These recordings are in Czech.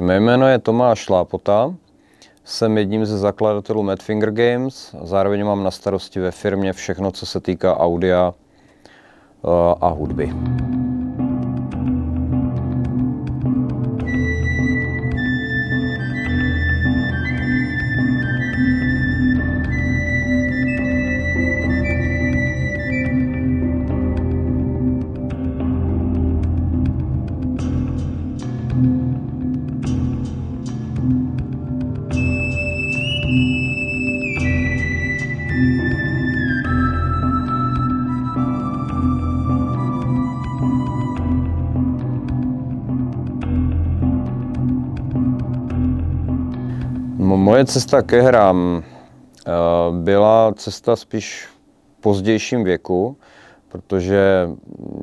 Mé jméno je Tomáš Lápota, jsem jedním ze zakladatelů Madfinger Games, a zároveň mám na starosti ve firmě všechno, co se týká audia eh, a hudby. Moje cesta ke hrám eh, byla cesta spíš v pozdějším věku, protože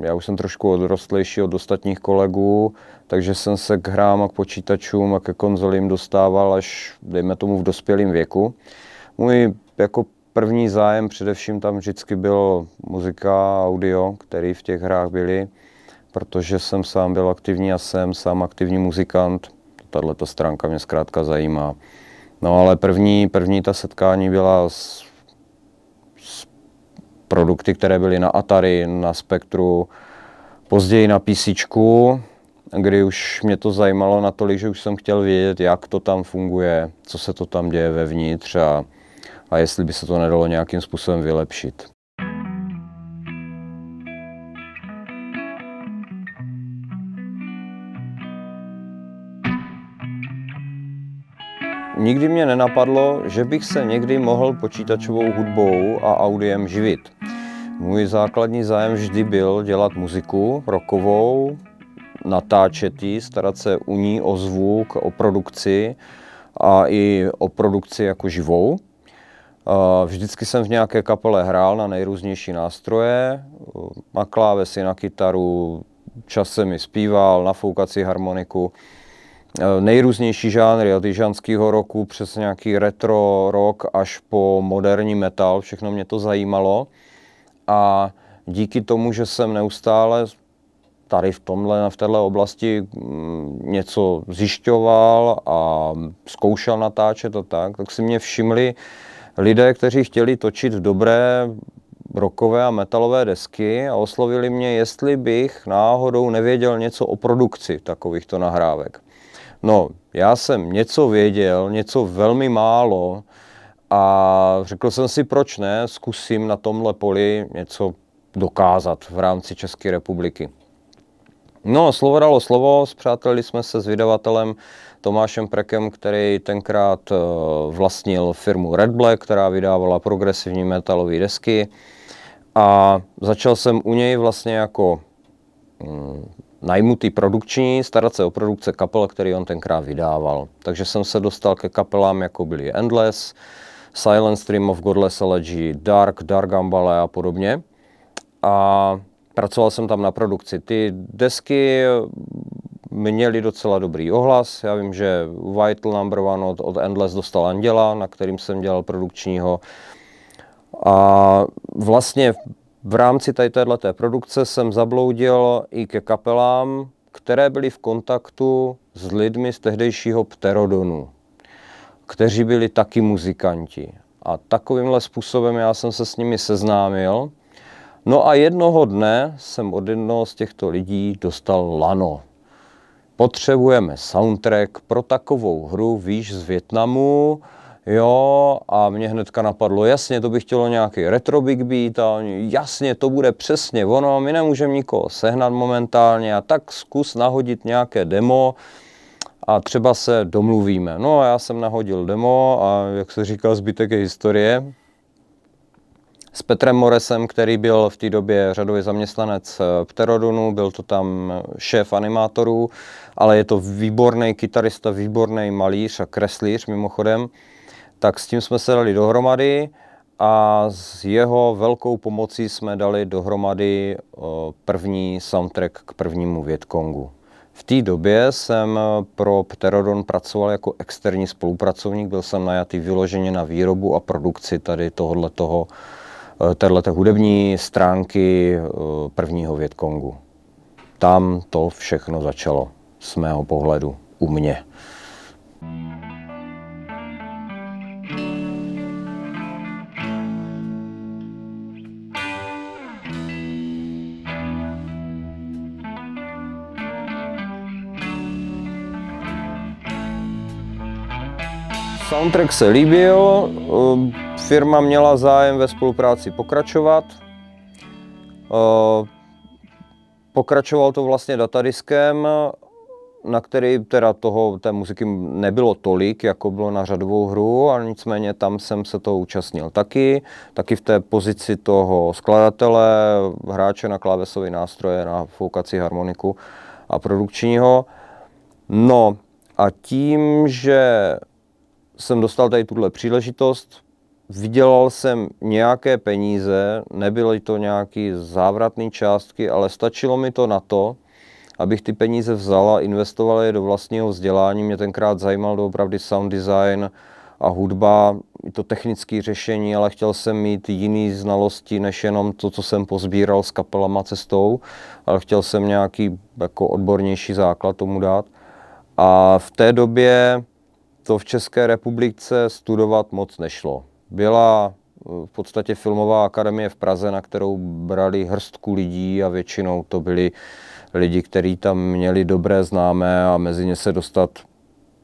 já už jsem trošku odrostlejší od ostatních kolegů, takže jsem se k hrám a k počítačům a ke konzolím dostával až, dejme tomu, v dospělém věku. Můj jako první zájem především tam vždycky byl muzika a audio, který v těch hrách byly, protože jsem sám byl aktivní a jsem sám aktivní muzikant. Tato stránka mě zkrátka zajímá. No ale první, první ta setkání byla s, s produkty, které byly na Atari, na Spectru, později na PC, kdy už mě to zajímalo natolik, že už jsem chtěl vědět, jak to tam funguje, co se to tam děje vevnitř a, a jestli by se to nedalo nějakým způsobem vylepšit. Nikdy mě nenapadlo, že bych se někdy mohl počítačovou hudbou a audiem živit. Můj základní zájem vždy byl dělat muziku rokovou, natáčet ji, starat se u ní o zvuk, o produkci a i o produkci jako živou. Vždycky jsem v nějaké kapele hrál na nejrůznější nástroje, na klávesy, na kytaru, časem mi zpíval, na foukací harmoniku. Eh, nejrůznější žánry, od jižanského roku přes nějaký retro rock až po moderní metal, všechno mě to zajímalo. A díky tomu, že jsem neustále tady v tomhle, v této oblasti mm, něco zjišťoval a zkoušel natáčet a tak, tak si mě všimli lidé, kteří chtěli točit dobré rokové a metalové desky a oslovili mě, jestli bych náhodou nevěděl něco o produkci takovýchto nahrávek. No, já jsem něco věděl, něco velmi málo a řekl jsem si, proč ne, zkusím na tomhle poli něco dokázat v rámci České republiky. No, slovo dalo slovo, zpřáteli jsme se s vydavatelem Tomášem Prekem, který tenkrát eh, vlastnil firmu Red Black, která vydávala progresivní metalové desky. A začal jsem u něj vlastně jako mm, najmutý produkční, starat se o produkce kapel, který on tenkrát vydával. Takže jsem se dostal ke kapelám, jako byly Endless, Silent Stream of Godless Elegy, Dark, Dark Ambale a podobně. A pracoval jsem tam na produkci. Ty desky měly docela dobrý ohlas. Já vím, že Vital Number One od, od Endless dostal Anděla, na kterým jsem dělal produkčního. A vlastně v rámci této produkce jsem zabloudil i ke kapelám, které byly v kontaktu s lidmi z tehdejšího Pterodonu, kteří byli taky muzikanti. A takovýmhle způsobem já jsem se s nimi seznámil. No a jednoho dne jsem od jednoho z těchto lidí dostal lano. Potřebujeme soundtrack pro takovou hru, víš, z Větnamu, jo, a mě hnedka napadlo, jasně, to by chtělo nějaký retro big beat, a oni, jasně, to bude přesně ono, my nemůžeme nikoho sehnat momentálně, a tak zkus nahodit nějaké demo, a třeba se domluvíme. No a já jsem nahodil demo a jak se říkal, zbytek je historie. S Petrem Moresem, který byl v té době řadový zaměstnanec eh, Pterodonu, byl to tam šéf animátorů, ale je to výborný kytarista, výborný malíř a kreslíř mimochodem tak s tím jsme se dali dohromady a s jeho velkou pomocí jsme dali dohromady eh, první soundtrack k prvnímu Větkongu. V té době jsem pro Pterodon pracoval jako externí spolupracovník, byl jsem najatý vyloženě na výrobu a produkci tady toho eh, téhleté hudební stránky eh, prvního Větkongu. Tam to všechno začalo z mého pohledu u mě. thank you Soundtrack se líbil, ehm, firma měla zájem ve spolupráci pokračovat. Ehm, pokračoval to vlastně datadiskem, na který teda toho, té muziky nebylo tolik, jako bylo na řadovou hru, a nicméně tam jsem se toho účastnil taky. Taky v té pozici toho skladatele, hráče na klávesové nástroje, na foukací harmoniku a produkčního. No a tím, že jsem dostal tady tuhle příležitost, vydělal jsem nějaké peníze, nebyly to nějaké závratné částky, ale stačilo mi to na to, abych ty peníze vzal a investoval je do vlastního vzdělání. Mě tenkrát zajímal doopravdy sound design a hudba, i to technické řešení, ale chtěl jsem mít jiné znalosti, než jenom to, co jsem pozbíral s kapelama cestou, ale chtěl jsem nějaký jako odbornější základ tomu dát. A v té době to v České republice studovat moc nešlo. Byla eh, v podstatě filmová akademie v Praze, na kterou brali hrstku lidí a většinou to byli lidi, kteří tam měli dobré známé a mezi ně se dostat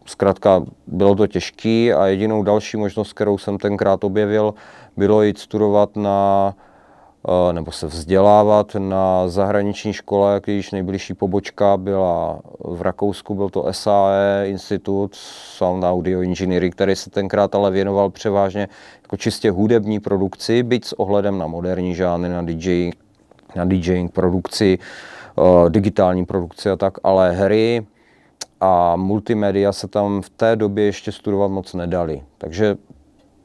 zkrátka bylo to těžké a jedinou další možnost, kterou jsem tenkrát objevil, bylo jít studovat na Eh, nebo se vzdělávat na zahraniční škole, když nejbližší pobočka byla v Rakousku, byl to SAE, institut Sound Audio Engineering, který se tenkrát ale věnoval převážně jako čistě hudební produkci, byť s ohledem na moderní žány, na DJing, na DJing produkci, eh, digitální produkci a tak, ale hry a multimédia se tam v té době ještě studovat moc nedali. Takže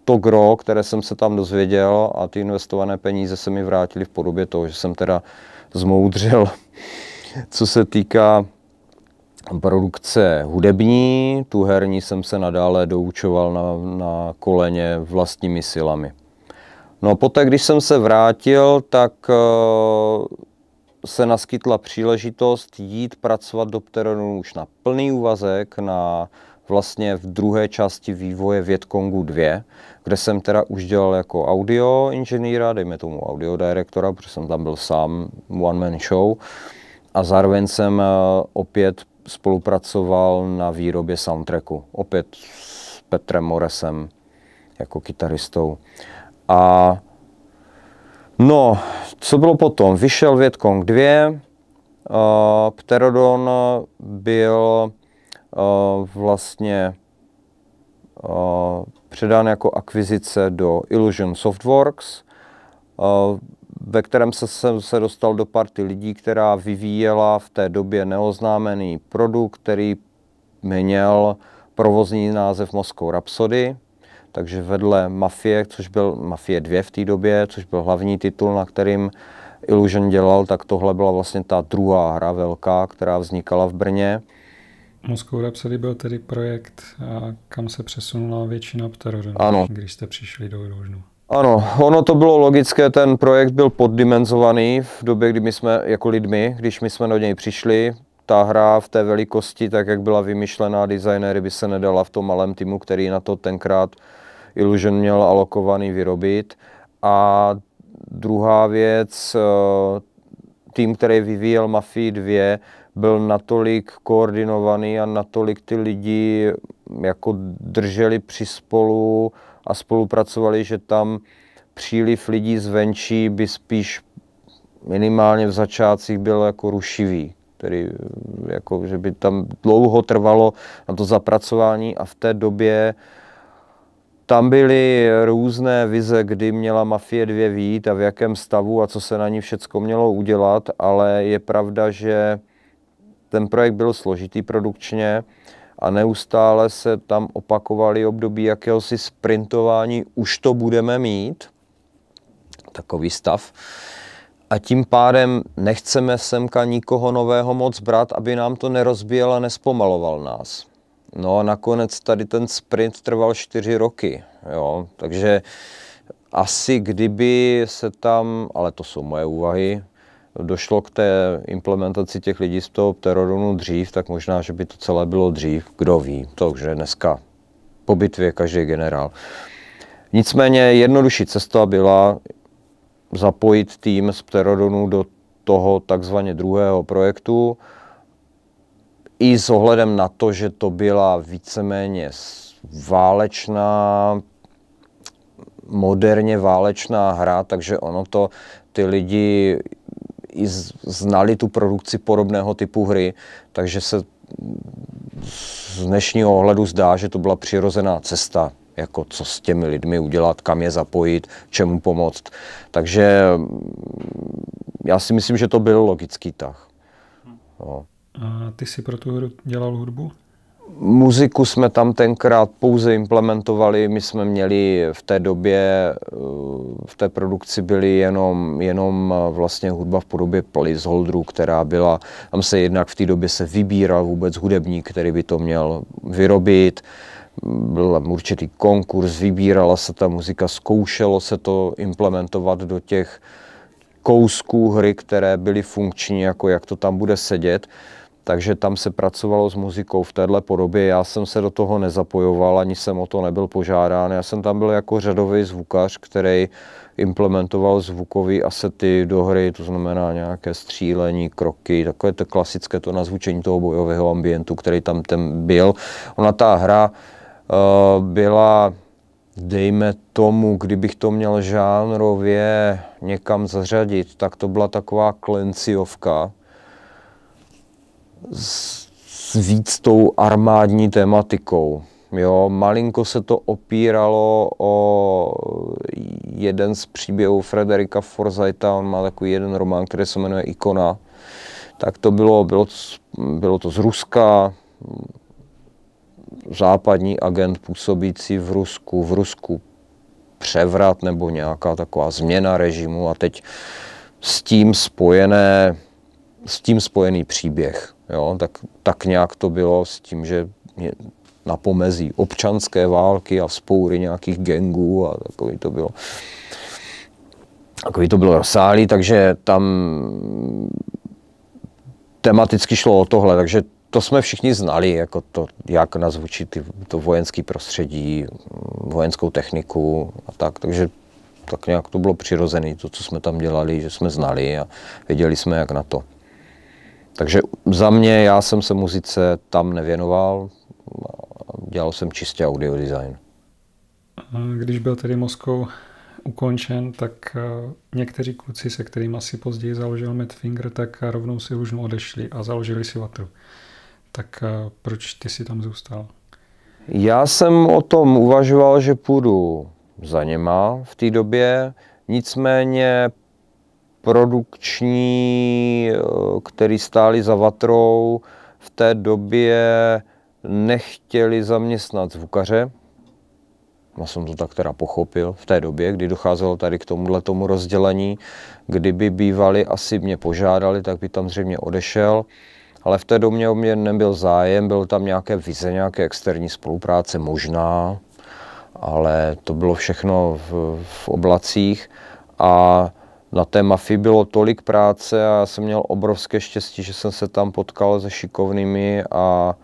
to gro, které jsem se tam dozvěděl a ty investované peníze se mi vrátily v podobě toho, že jsem teda zmoudřil, co se týká produkce hudební, tu herní jsem se nadále doučoval na, na koleně vlastními silami. No a poté, když jsem se vrátil, tak eh, se naskytla příležitost jít pracovat do Pteronu už na plný úvazek, na vlastně v druhé části vývoje vietkongu 2, kde jsem teda už dělal jako audio inženýra, dejme tomu audio direktora, protože jsem tam byl sám one man show a zároveň jsem eh, opět spolupracoval na výrobě soundtracku, opět s Petrem Moresem jako kytaristou. A no, co bylo potom? Vyšel vietkong 2, eh, Pterodon byl Eh, vlastně eh, předán jako akvizice do Illusion Softworks, eh, ve kterém se, jsem se dostal do party lidí, která vyvíjela v té době neoznámený produkt, který měl provozní název Moskou Rhapsody. Takže vedle Mafie, což byl Mafie 2 v té době, což byl hlavní titul, na kterým Illusion dělal, tak tohle byla vlastně ta druhá hra velká, která vznikala v Brně. Moskou Rhapsody byl tedy projekt, kam se přesunula většina pterodenů, ano. když jste přišli do Dlužnu. Ano, ono to bylo logické, ten projekt byl poddimenzovaný v době, kdy my jsme jako lidmi, když my jsme do něj přišli, ta hra v té velikosti, tak jak byla vymyšlená designéry, by se nedala v tom malém týmu, který na to tenkrát Illusion měl alokovaný vyrobit. A druhá věc, eh, tým, který vyvíjel Mafii 2, byl natolik koordinovaný a natolik ty lidi jako drželi při spolu a spolupracovali, že tam příliv lidí zvenčí by spíš minimálně v začátcích byl jako rušivý, který eh, jako, že by tam dlouho trvalo na to zapracování a v té době tam byly různé vize, kdy měla Mafie dvě vít a v jakém stavu a co se na ní všecko mělo udělat, ale je pravda, že ten projekt byl složitý produkčně a neustále se tam opakovaly období jakéhosi sprintování, už to budeme mít, takový stav. A tím pádem nechceme semka nikoho nového moc brát, aby nám to nerozbíjel a nespomaloval nás. No a nakonec tady ten sprint trval čtyři roky, jo, takže asi kdyby se tam, ale to jsou moje úvahy, došlo k té implementaci těch lidí z toho Pterodonu dřív, tak možná, že by to celé bylo dřív, kdo ví, to už je dneska po bitvě každý generál. Nicméně jednodušší cesta byla zapojit tým z Pterodonu do toho takzvaně druhého projektu, i s ohledem na to, že to byla víceméně válečná, moderně válečná hra, takže ono to ty lidi i znali tu produkci podobného typu hry, takže se z dnešního ohledu zdá, že to byla přirozená cesta, jako co s těmi lidmi udělat, kam je zapojit, čemu pomoct. Takže mm, já si myslím, že to byl logický tah. No. A ty jsi pro tu hru dělal hudbu? Muziku jsme tam tenkrát pouze implementovali, my jsme měli v té době, eh, v té produkci byly jenom, jenom eh, vlastně hudba v podobě placeholderů, která byla, tam se jednak v té době se vybíral vůbec hudebník, který by to měl vyrobit, byl určitý konkurs, vybírala se ta muzika, zkoušelo se to implementovat do těch kousků hry, které byly funkční, jako jak to tam bude sedět takže tam se pracovalo s muzikou v téhle podobě. Já jsem se do toho nezapojoval, ani jsem o to nebyl požádán. Já jsem tam byl jako řadový zvukař, který implementoval zvukové asety do hry, to znamená nějaké střílení, kroky, takové to klasické to nazvučení toho bojového ambientu, který tam ten byl. Ona ta hra uh, byla dejme tomu, kdybych to měl žánrově někam zařadit, tak to byla taková klenciovka, s, s víc tou armádní tématikou. Jo, malinko se to opíralo o jeden z příběhů Frederika Forzaita, on má takový jeden román, který se jmenuje Ikona. Tak to bylo, bylo, bylo to z Ruska, západní agent působící v Rusku, v Rusku převrat nebo nějaká taková změna režimu a teď s tím spojené, s tím spojený příběh. Jo, tak, tak nějak to bylo s tím, že na pomezí občanské války a vzpoury nějakých gengů a takový to bylo. Takový to bylo rozsáhlý, takže tam tematicky šlo o tohle, takže to jsme všichni znali, jako to, jak nazvučit ty, to vojenské prostředí, vojenskou techniku a tak, takže tak nějak to bylo přirozené, to, co jsme tam dělali, že jsme znali a věděli jsme, jak na to. Takže za mě, já jsem se muzice tam nevěnoval, dělal jsem čistě audio design. Když byl tedy Moskou ukončen, tak eh, někteří kluci, se kterými asi později založil Madfinger, tak rovnou si už odešli a založili si Vatru. Tak eh, proč ty si tam zůstal? Já jsem o tom uvažoval, že půjdu za něma v té době, nicméně produkční, eh, který stáli za vatrou, v té době nechtěli zaměstnat zvukaře. Já jsem to tak teda pochopil v té době, kdy docházelo tady k tomuhle tomu rozdělení. Kdyby bývali asi mě požádali, tak by tam zřejmě odešel. Ale v té době o mě nebyl zájem, byl tam nějaké vize, nějaké externí spolupráce možná, ale to bylo všechno v, v oblacích. A na té mafii bylo tolik práce a já jsem měl obrovské štěstí, že jsem se tam potkal se šikovnými a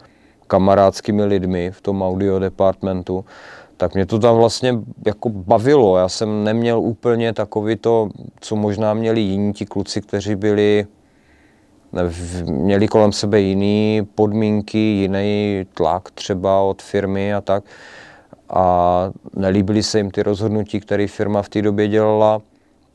kamarádskými lidmi v tom audio departmentu, tak mě to tam vlastně jako bavilo. Já jsem neměl úplně takový to, co možná měli jiní ti kluci, kteří byli měli kolem sebe jiné podmínky, jiný tlak třeba od firmy a tak. A nelíbily se jim ty rozhodnutí, které firma v té době dělala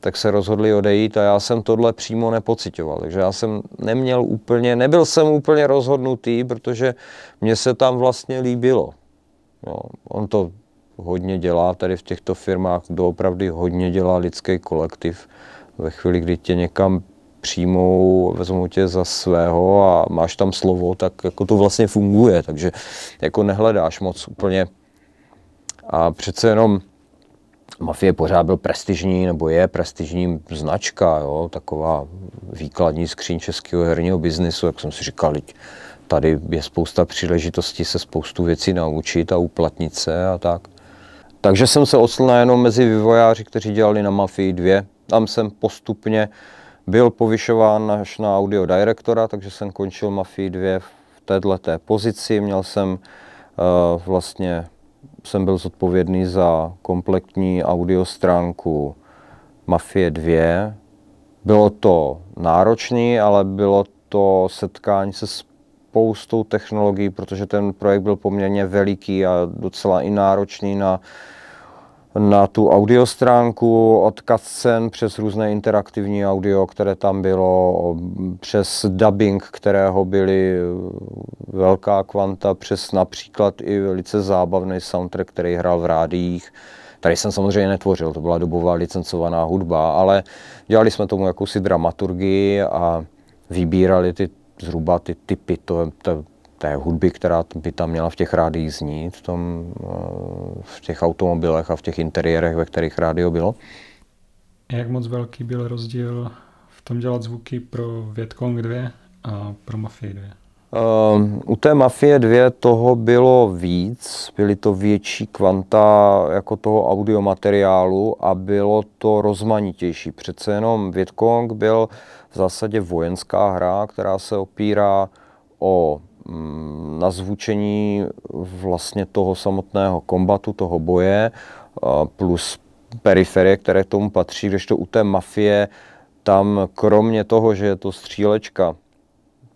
tak se rozhodli odejít a já jsem tohle přímo nepocitoval. Takže já jsem neměl úplně, nebyl jsem úplně rozhodnutý, protože mně se tam vlastně líbilo. No, on to hodně dělá tady v těchto firmách, doopravdy hodně dělá lidský kolektiv. Ve chvíli, kdy tě někam přijmou, vezmou tě za svého a máš tam slovo, tak jako to vlastně funguje, takže jako nehledáš moc úplně. A přece jenom Mafie pořád byl prestižní, nebo je prestižní značka, jo? taková výkladní skříň českého herního biznisu, jak jsem si říkal, tady je spousta příležitostí se spoustu věcí naučit a uplatnit se a tak. Takže jsem se oslnil jenom mezi vývojáři, kteří dělali na Mafii 2. Tam jsem postupně byl povyšován až na audio direktora, takže jsem končil Mafii 2 v této pozici. Měl jsem uh, vlastně jsem byl zodpovědný za kompletní audiostránku Mafie 2. Bylo to náročné, ale bylo to setkání se spoustou technologií, protože ten projekt byl poměrně veliký a docela i náročný na na tu audiostránku od cutscen přes různé interaktivní audio, které tam bylo, přes dubbing, kterého byly eh, velká kvanta, přes například i velice zábavný soundtrack, který hrál v rádiích. Tady jsem samozřejmě netvořil, to byla dobová licencovaná hudba, ale dělali jsme tomu jakousi dramaturgii a vybírali ty zhruba ty typy, to, to té hudby, která by tam měla v těch rádiích znít, v, tom, eh, v těch automobilech a v těch interiérech, ve kterých rádio bylo. Jak moc velký byl rozdíl v tom dělat zvuky pro Vietcong 2 a pro Mafii 2? Ehm, u té Mafie 2 toho bylo víc, byly to větší kvanta jako toho audiomateriálu a bylo to rozmanitější. Přece jenom Vietcong byl v zásadě vojenská hra, která se opírá o Mm, na zvučení vlastně toho samotného kombatu, toho boje, plus periferie, které k tomu patří, kdežto u té mafie tam kromě toho, že je to střílečka,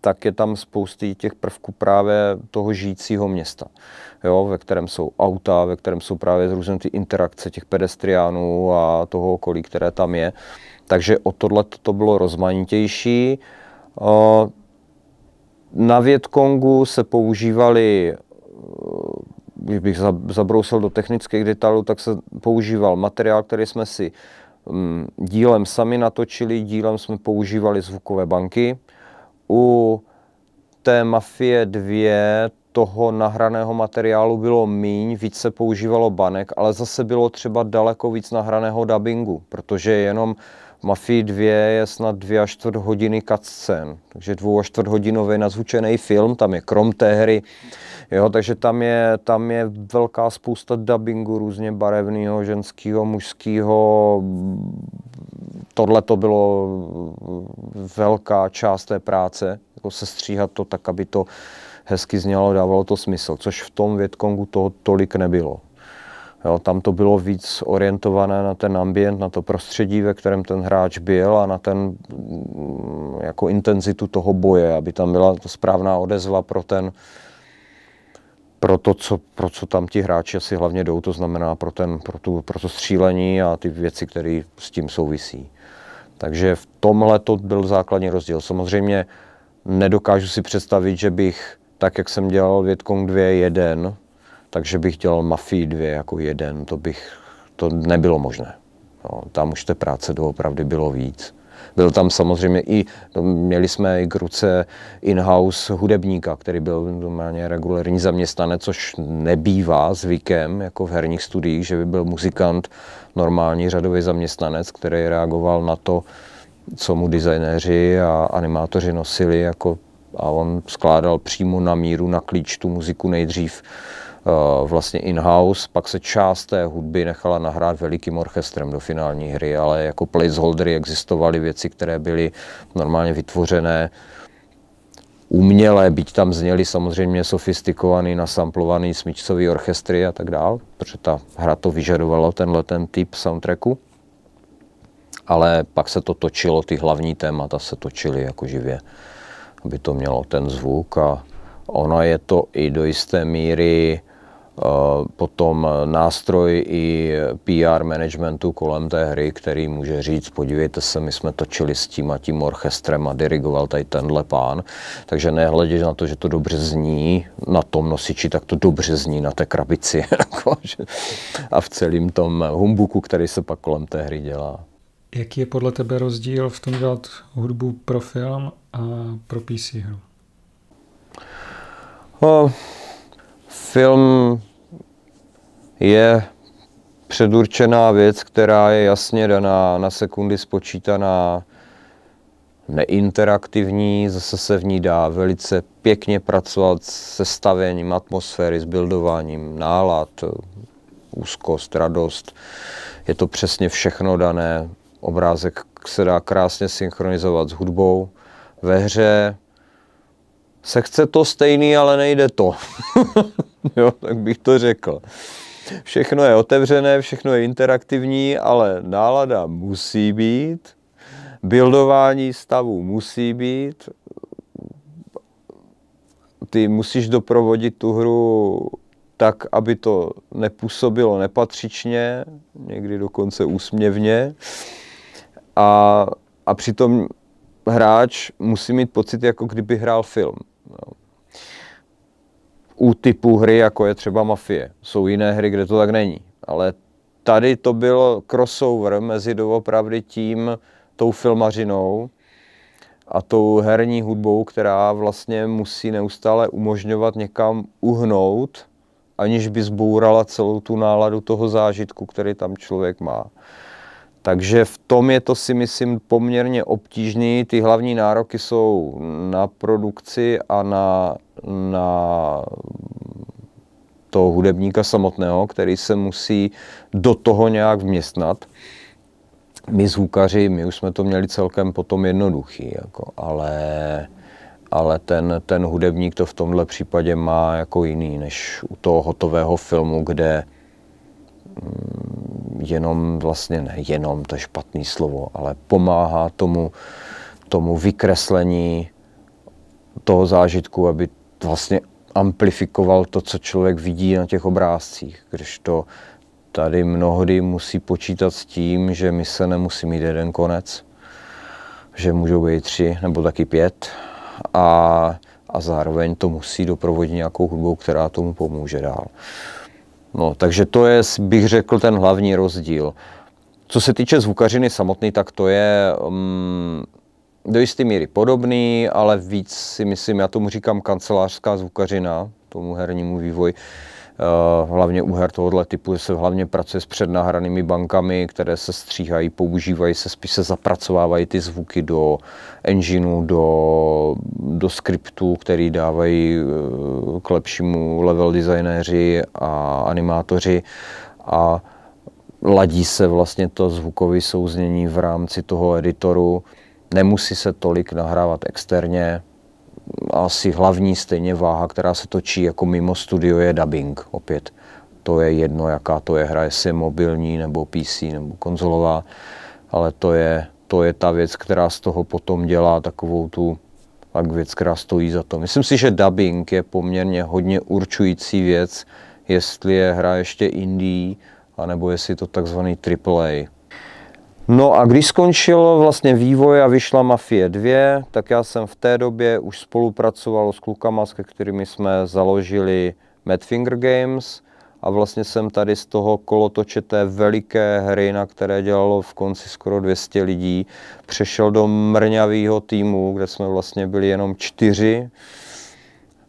tak je tam spousty těch prvků právě toho žijícího města, jo, ve kterém jsou auta, ve kterém jsou právě různé ty interakce těch pedestriánů a toho okolí, které tam je. Takže o tohle to bylo rozmanitější. Na Větkongu se používali, eh, když bych zabrousil do technických detailů, tak se používal materiál, který jsme si mm, dílem sami natočili, dílem jsme používali zvukové banky. U té Mafie 2 toho nahraného materiálu bylo míň, víc se používalo banek, ale zase bylo třeba daleko víc nahraného dubbingu, protože jenom uh, Mafii 2 je snad dvě a čtvrt hodiny cutscen, takže dvou a čtvrt hodinový nazvučený film, tam je krom té hry, jo, takže tam je, tam je velká spousta dubbingu různě barevného, ženského, mužského, tohle to bylo velká část té práce, jako se stříhat to tak, aby to hezky znělo, dávalo to smysl, což v tom Větkongu toho tolik nebylo. Jo, tam to bylo víc orientované na ten ambient, na to prostředí, ve kterém ten hráč byl a na ten mm, jako intenzitu toho boje, aby tam byla to správná odezva pro ten, pro to, co, pro co tam ti hráči asi hlavně jdou, to znamená pro, ten, pro, tu, pro to střílení a ty věci, které s tím souvisí. Takže v tomhle to byl základní rozdíl. Samozřejmě nedokážu si představit, že bych, tak jak jsem dělal Větkong 2.1, takže bych dělal Mafii dvě jako jeden, to bych, to nebylo možné. No, tam už té práce doopravdy bylo víc. Byl tam samozřejmě i, no, měli jsme i k ruce in-house hudebníka, který byl normálně regulární zaměstnanec, což nebývá zvykem, jako v herních studiích, že by byl muzikant normální řadový zaměstnanec, který reagoval na to, co mu designéři a animátoři nosili, jako, a on skládal přímo na míru, na klíč tu muziku nejdřív Eh, vlastně in-house, pak se část té hudby nechala nahrát velikým orchestrem do finální hry, ale jako placeholdery existovaly věci, které byly normálně vytvořené umělé, byť tam zněly samozřejmě sofistikovaný, nasamplovaný smyčcový orchestry a tak dál, protože ta hra to vyžadovala, tenhle ten typ soundtracku. Ale pak se to točilo, ty hlavní témata se točily jako živě, aby to mělo ten zvuk a ono je to i do jisté míry Eh, potom nástroj i PR managementu kolem té hry, který může říct, podívejte se, my jsme točili s tím a tím orchestrem a dirigoval tady tenhle pán, takže nehledě na to, že to dobře zní na tom nosiči, tak to dobře zní na té krabici jako, a v celém tom humbuku, který se pak kolem té hry dělá. Jaký je podle tebe rozdíl v tom dělat hudbu pro film a pro PC hru? No, film je předurčená věc, která je jasně daná, na sekundy spočítaná, neinteraktivní, zase se v ní dá velice pěkně pracovat se stavením atmosféry, s buildováním nálad, úzkost, radost. Je to přesně všechno dané. Obrázek se dá krásně synchronizovat s hudbou. Ve hře se chce to stejný, ale nejde to. jo, tak bych to řekl všechno je otevřené, všechno je interaktivní, ale nálada musí být, buildování stavu musí být, ty musíš doprovodit tu hru tak, aby to nepůsobilo nepatřičně, někdy dokonce úsměvně. A, a přitom hráč musí mít pocit, jako kdyby hrál film. No u typu hry, jako je třeba Mafie. Jsou jiné hry, kde to tak není. Ale tady to byl crossover mezi doopravdy tím, tou filmařinou a tou herní hudbou, která vlastně musí neustále umožňovat někam uhnout, aniž by zbourala celou tu náladu toho zážitku, který tam člověk má. Takže v tom je to si myslím poměrně obtížný. Ty hlavní nároky jsou na produkci a na na toho hudebníka samotného, který se musí do toho nějak vměstnat. My zvukaři, my už jsme to měli celkem potom jednoduchý, jako, ale, ale ten, ten hudebník to v tomhle případě má jako jiný než u toho hotového filmu, kde mm, jenom vlastně ne, jenom to je špatné slovo, ale pomáhá tomu, tomu vykreslení toho zážitku, aby vlastně amplifikoval to, co člověk vidí na těch obrázcích, když to tady mnohdy musí počítat s tím, že my se nemusí mít jeden konec, že můžou být tři nebo taky pět a, a zároveň to musí doprovodit nějakou hudbou, která tomu pomůže dál. No, takže to je, bych řekl, ten hlavní rozdíl. Co se týče zvukařiny samotný, tak to je um, do jisté míry podobný, ale víc si myslím, já tomu říkám kancelářská zvukařina, tomu hernímu vývoji, eh, hlavně u her tohoto typu se hlavně pracuje s přednahranými bankami, které se stříhají, používají se, spíš se zapracovávají ty zvuky do engineu, do, do skriptu, který dávají eh, k lepšímu level designéři a animátoři a ladí se vlastně to zvukové souznění v rámci toho editoru nemusí se tolik nahrávat externě. Asi hlavní stejně váha, která se točí jako mimo studio, je dubbing opět. To je jedno, jaká to je hra, jestli je mobilní nebo PC nebo konzolová, ale to je, to je ta věc, která z toho potom dělá takovou tu tak věc, která stojí za to. Myslím si, že dubbing je poměrně hodně určující věc, jestli je hra ještě indie, anebo jestli je to takzvaný AAA. No a když skončil vlastně vývoj a vyšla Mafie 2, tak já jsem v té době už spolupracoval s klukama, s kterými jsme založili Madfinger Games a vlastně jsem tady z toho kolotoče té veliké hry, na které dělalo v konci skoro 200 lidí, přešel do mrňavého týmu, kde jsme vlastně byli jenom čtyři,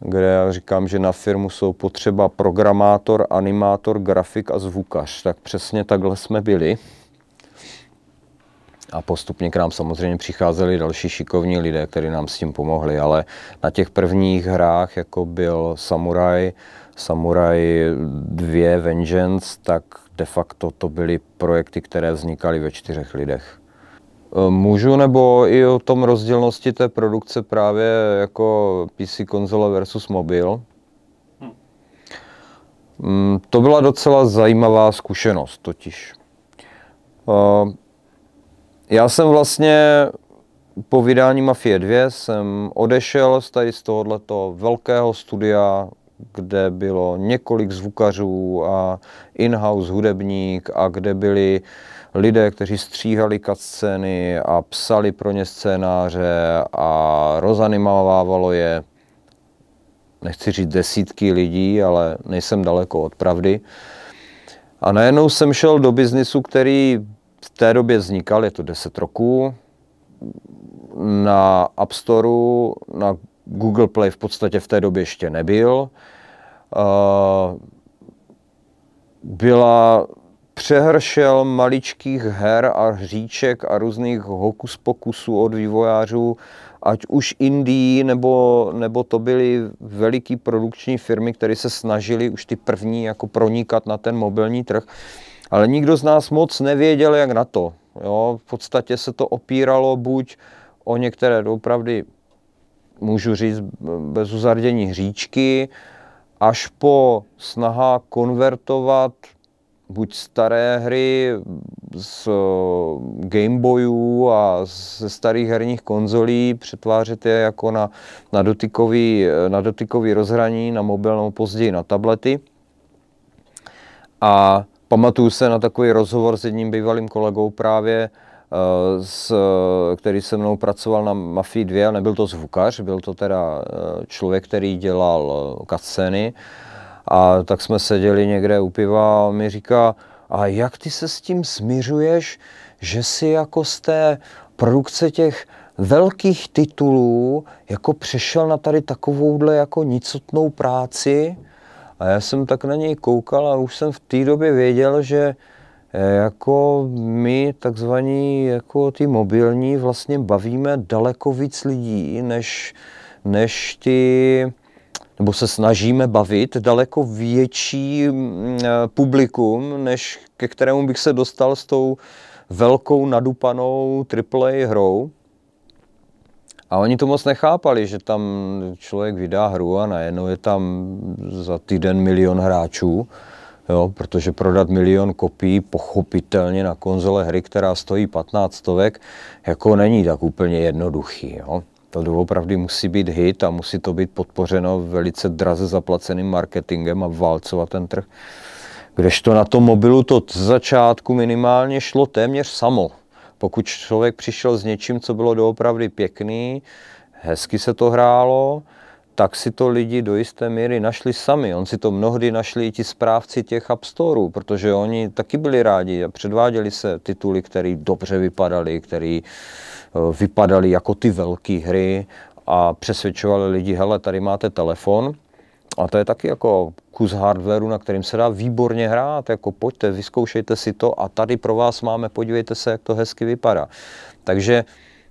kde já říkám, že na firmu jsou potřeba programátor, animátor, grafik a zvukař. Tak přesně takhle jsme byli a postupně k nám samozřejmě přicházeli další šikovní lidé, kteří nám s tím pomohli, ale na těch prvních hrách, jako byl Samurai, Samurai 2 Vengeance, tak de facto to byly projekty, které vznikaly ve čtyřech lidech. E, můžu nebo i o tom rozdílnosti té produkce právě jako PC konzole versus mobil. Hmm, to byla docela zajímavá zkušenost totiž. E, já jsem vlastně po vydání Mafie 2 jsem odešel z tady z tohoto velkého studia, kde bylo několik zvukařů a in-house hudebník a kde byli lidé, kteří stříhali scény a psali pro ně scénáře a rozanimovávalo je, nechci říct desítky lidí, ale nejsem daleko od pravdy. A najednou jsem šel do biznisu, který v té době vznikal, je to 10 roků, na App Store, na Google Play v podstatě v té době ještě nebyl. Eh, byla přehršel maličkých her a hříček a různých hokus pokusů od vývojářů, ať už Indii, nebo, nebo to byly veliký produkční firmy, které se snažili už ty první jako pronikat na ten mobilní trh. Uh, ale nikdo z nás moc nevěděl, jak na to. Jo, v podstatě se to opíralo buď o některé dopravdy můžu říct, bez uzardění hříčky, až po snaha konvertovat buď staré hry z Gameboyů a ze starých herních konzolí, přetvářet je jako na, na, dotykový, na dotykový rozhraní, na mobil později na tablety. A Pamatuju se na takový rozhovor s jedním bývalým kolegou právě, eh, s, eh, který se mnou pracoval na Mafii 2, nebyl to zvukař, byl to teda eh, člověk, který dělal kaceny. A tak jsme seděli někde u piva a on mi říká, a jak ty se s tím smiřuješ, že si jako z té produkce těch velkých titulů jako přešel na tady takovouhle jako nicotnou práci, a já jsem tak na něj koukal a už jsem v té době věděl, že eh, jako my takzvaní jako ty mobilní vlastně bavíme daleko víc lidí, než, než ty, nebo se snažíme bavit daleko větší mm, eh, publikum, než ke kterému bych se dostal s tou velkou nadupanou AAA hrou. A oni to moc nechápali, že tam člověk vydá hru a najednou je tam za týden milion hráčů, jo, protože prodat milion kopií pochopitelně na konzole hry, která stojí 15 stovek, jako není tak úplně jednoduchý. Jo. To doopravdy musí být hit a musí to být podpořeno velice draze zaplaceným marketingem a válcovat ten trh. Kdežto na tom mobilu to z začátku minimálně šlo téměř samo. Pokud člověk přišel s něčím, co bylo doopravdy pěkný, hezky se to hrálo, tak si to lidi do jisté míry našli sami. On si to mnohdy našli i ti správci těch App Storeů, protože oni taky byli rádi a předváděli se tituly, které dobře vypadaly, které eh, vypadaly jako ty velké hry a přesvědčovali lidi, hele, tady máte telefon, a to je taky jako kus hardwareu, na kterým se dá výborně hrát, jako pojďte, vyzkoušejte si to a tady pro vás máme, podívejte se, jak to hezky vypadá. Takže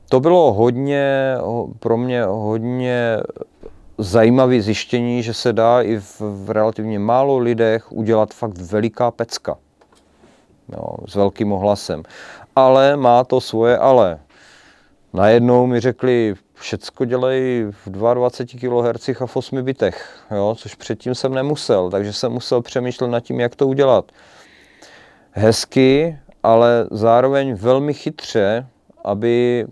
to bylo hodně, pro mě hodně zajímavé zjištění, že se dá i v, relativně málo lidech udělat fakt veliká pecka. No, s velkým ohlasem. Ale má to svoje ale. Najednou mi řekli, všecko dělají v 22 kHz a v 8 bitech, jo, což předtím jsem nemusel, takže jsem musel přemýšlet nad tím, jak to udělat. Hezky, ale zároveň velmi chytře, aby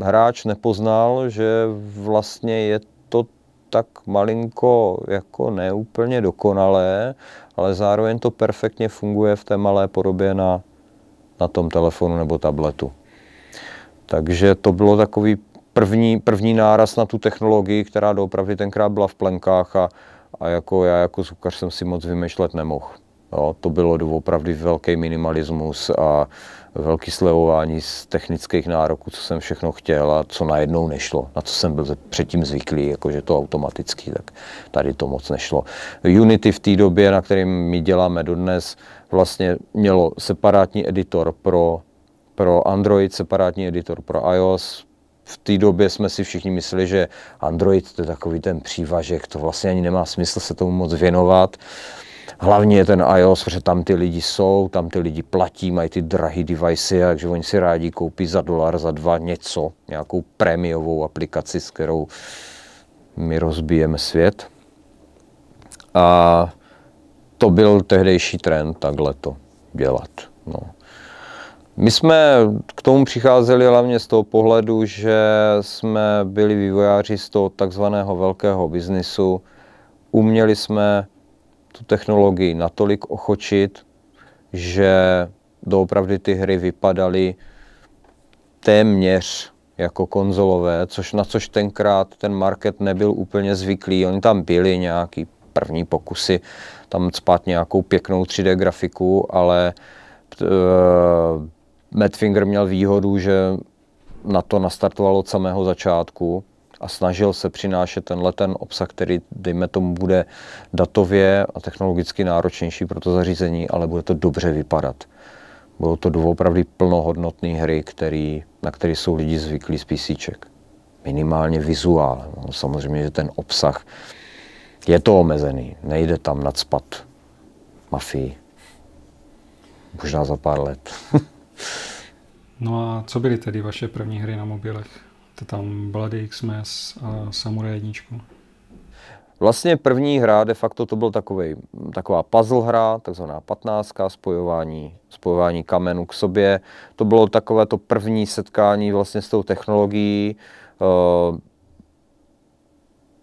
hráč nepoznal, že vlastně je to tak malinko jako neúplně dokonalé, ale zároveň to perfektně funguje v té malé podobě na, na tom telefonu nebo tabletu. Takže to bylo takový první, první náraz na tu technologii, která doopravdy tenkrát byla v plenkách a, a jako já jako zvukař jsem si moc vymýšlet nemohl. Jo, to bylo doopravdy velký minimalismus a velký slevování z technických nároků, co jsem všechno chtěl a co najednou nešlo, na co jsem byl předtím zvyklý, jakože to automaticky, tak tady to moc nešlo. Unity v té době, na kterým my děláme dodnes, vlastně mělo separátní editor pro, pro Android, separátní editor pro iOS, v té době jsme si všichni mysleli, že Android to je takový ten přívažek, to vlastně ani nemá smysl se tomu moc věnovat. Hlavně je ten iOS, protože tam ty lidi jsou, tam ty lidi platí, mají ty drahé device, takže oni si rádi koupí za dolar, za dva něco, nějakou prémiovou aplikaci, s kterou my rozbijeme svět. A to byl tehdejší trend takhle to dělat. No. My jsme k tomu přicházeli hlavně z toho pohledu, že jsme byli vývojáři z toho takzvaného velkého biznisu. Uměli jsme tu technologii natolik ochočit, že doopravdy ty hry vypadaly téměř jako konzolové, což na což tenkrát ten market nebyl úplně zvyklý. Oni tam byli nějaký první pokusy tam spát nějakou pěknou 3D grafiku, ale eh, Madfinger měl výhodu, že na to nastartoval od samého začátku a snažil se přinášet tenhle ten obsah, který, dejme tomu, bude datově a technologicky náročnější pro to zařízení, ale bude to dobře vypadat. Budou to doopravdy plnohodnotné hry, který, na které jsou lidi zvyklí z PCček. Minimálně vizuál. No, samozřejmě, že ten obsah je to omezený. Nejde tam nadspat mafii. Možná za pár let. No a co byly tedy vaše první hry na mobilech? To tam Bloody x a Samurai 1. Vlastně první hra de facto to byl takový, taková puzzle hra, takzvaná patnáctka, spojování, spojování kamenů k sobě. To bylo takové to první setkání vlastně s tou technologií. Eh,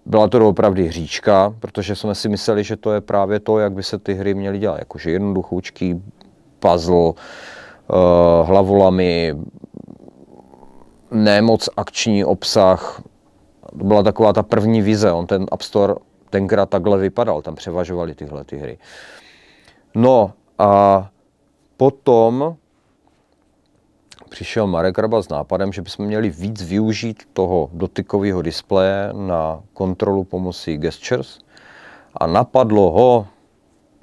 byla to doopravdy hříčka, protože jsme si mysleli, že to je právě to, jak by se ty hry měly dělat. Jakože jednoduchoučký puzzle, Eh, hlavolami, nemoc akční obsah. To byla taková ta první vize. On ten App Store tenkrát takhle vypadal, tam převažovaly tyhle ty hry. No a potom přišel Marek Raba s nápadem, že bychom měli víc využít toho dotykového displeje na kontrolu pomocí gestures a napadlo ho,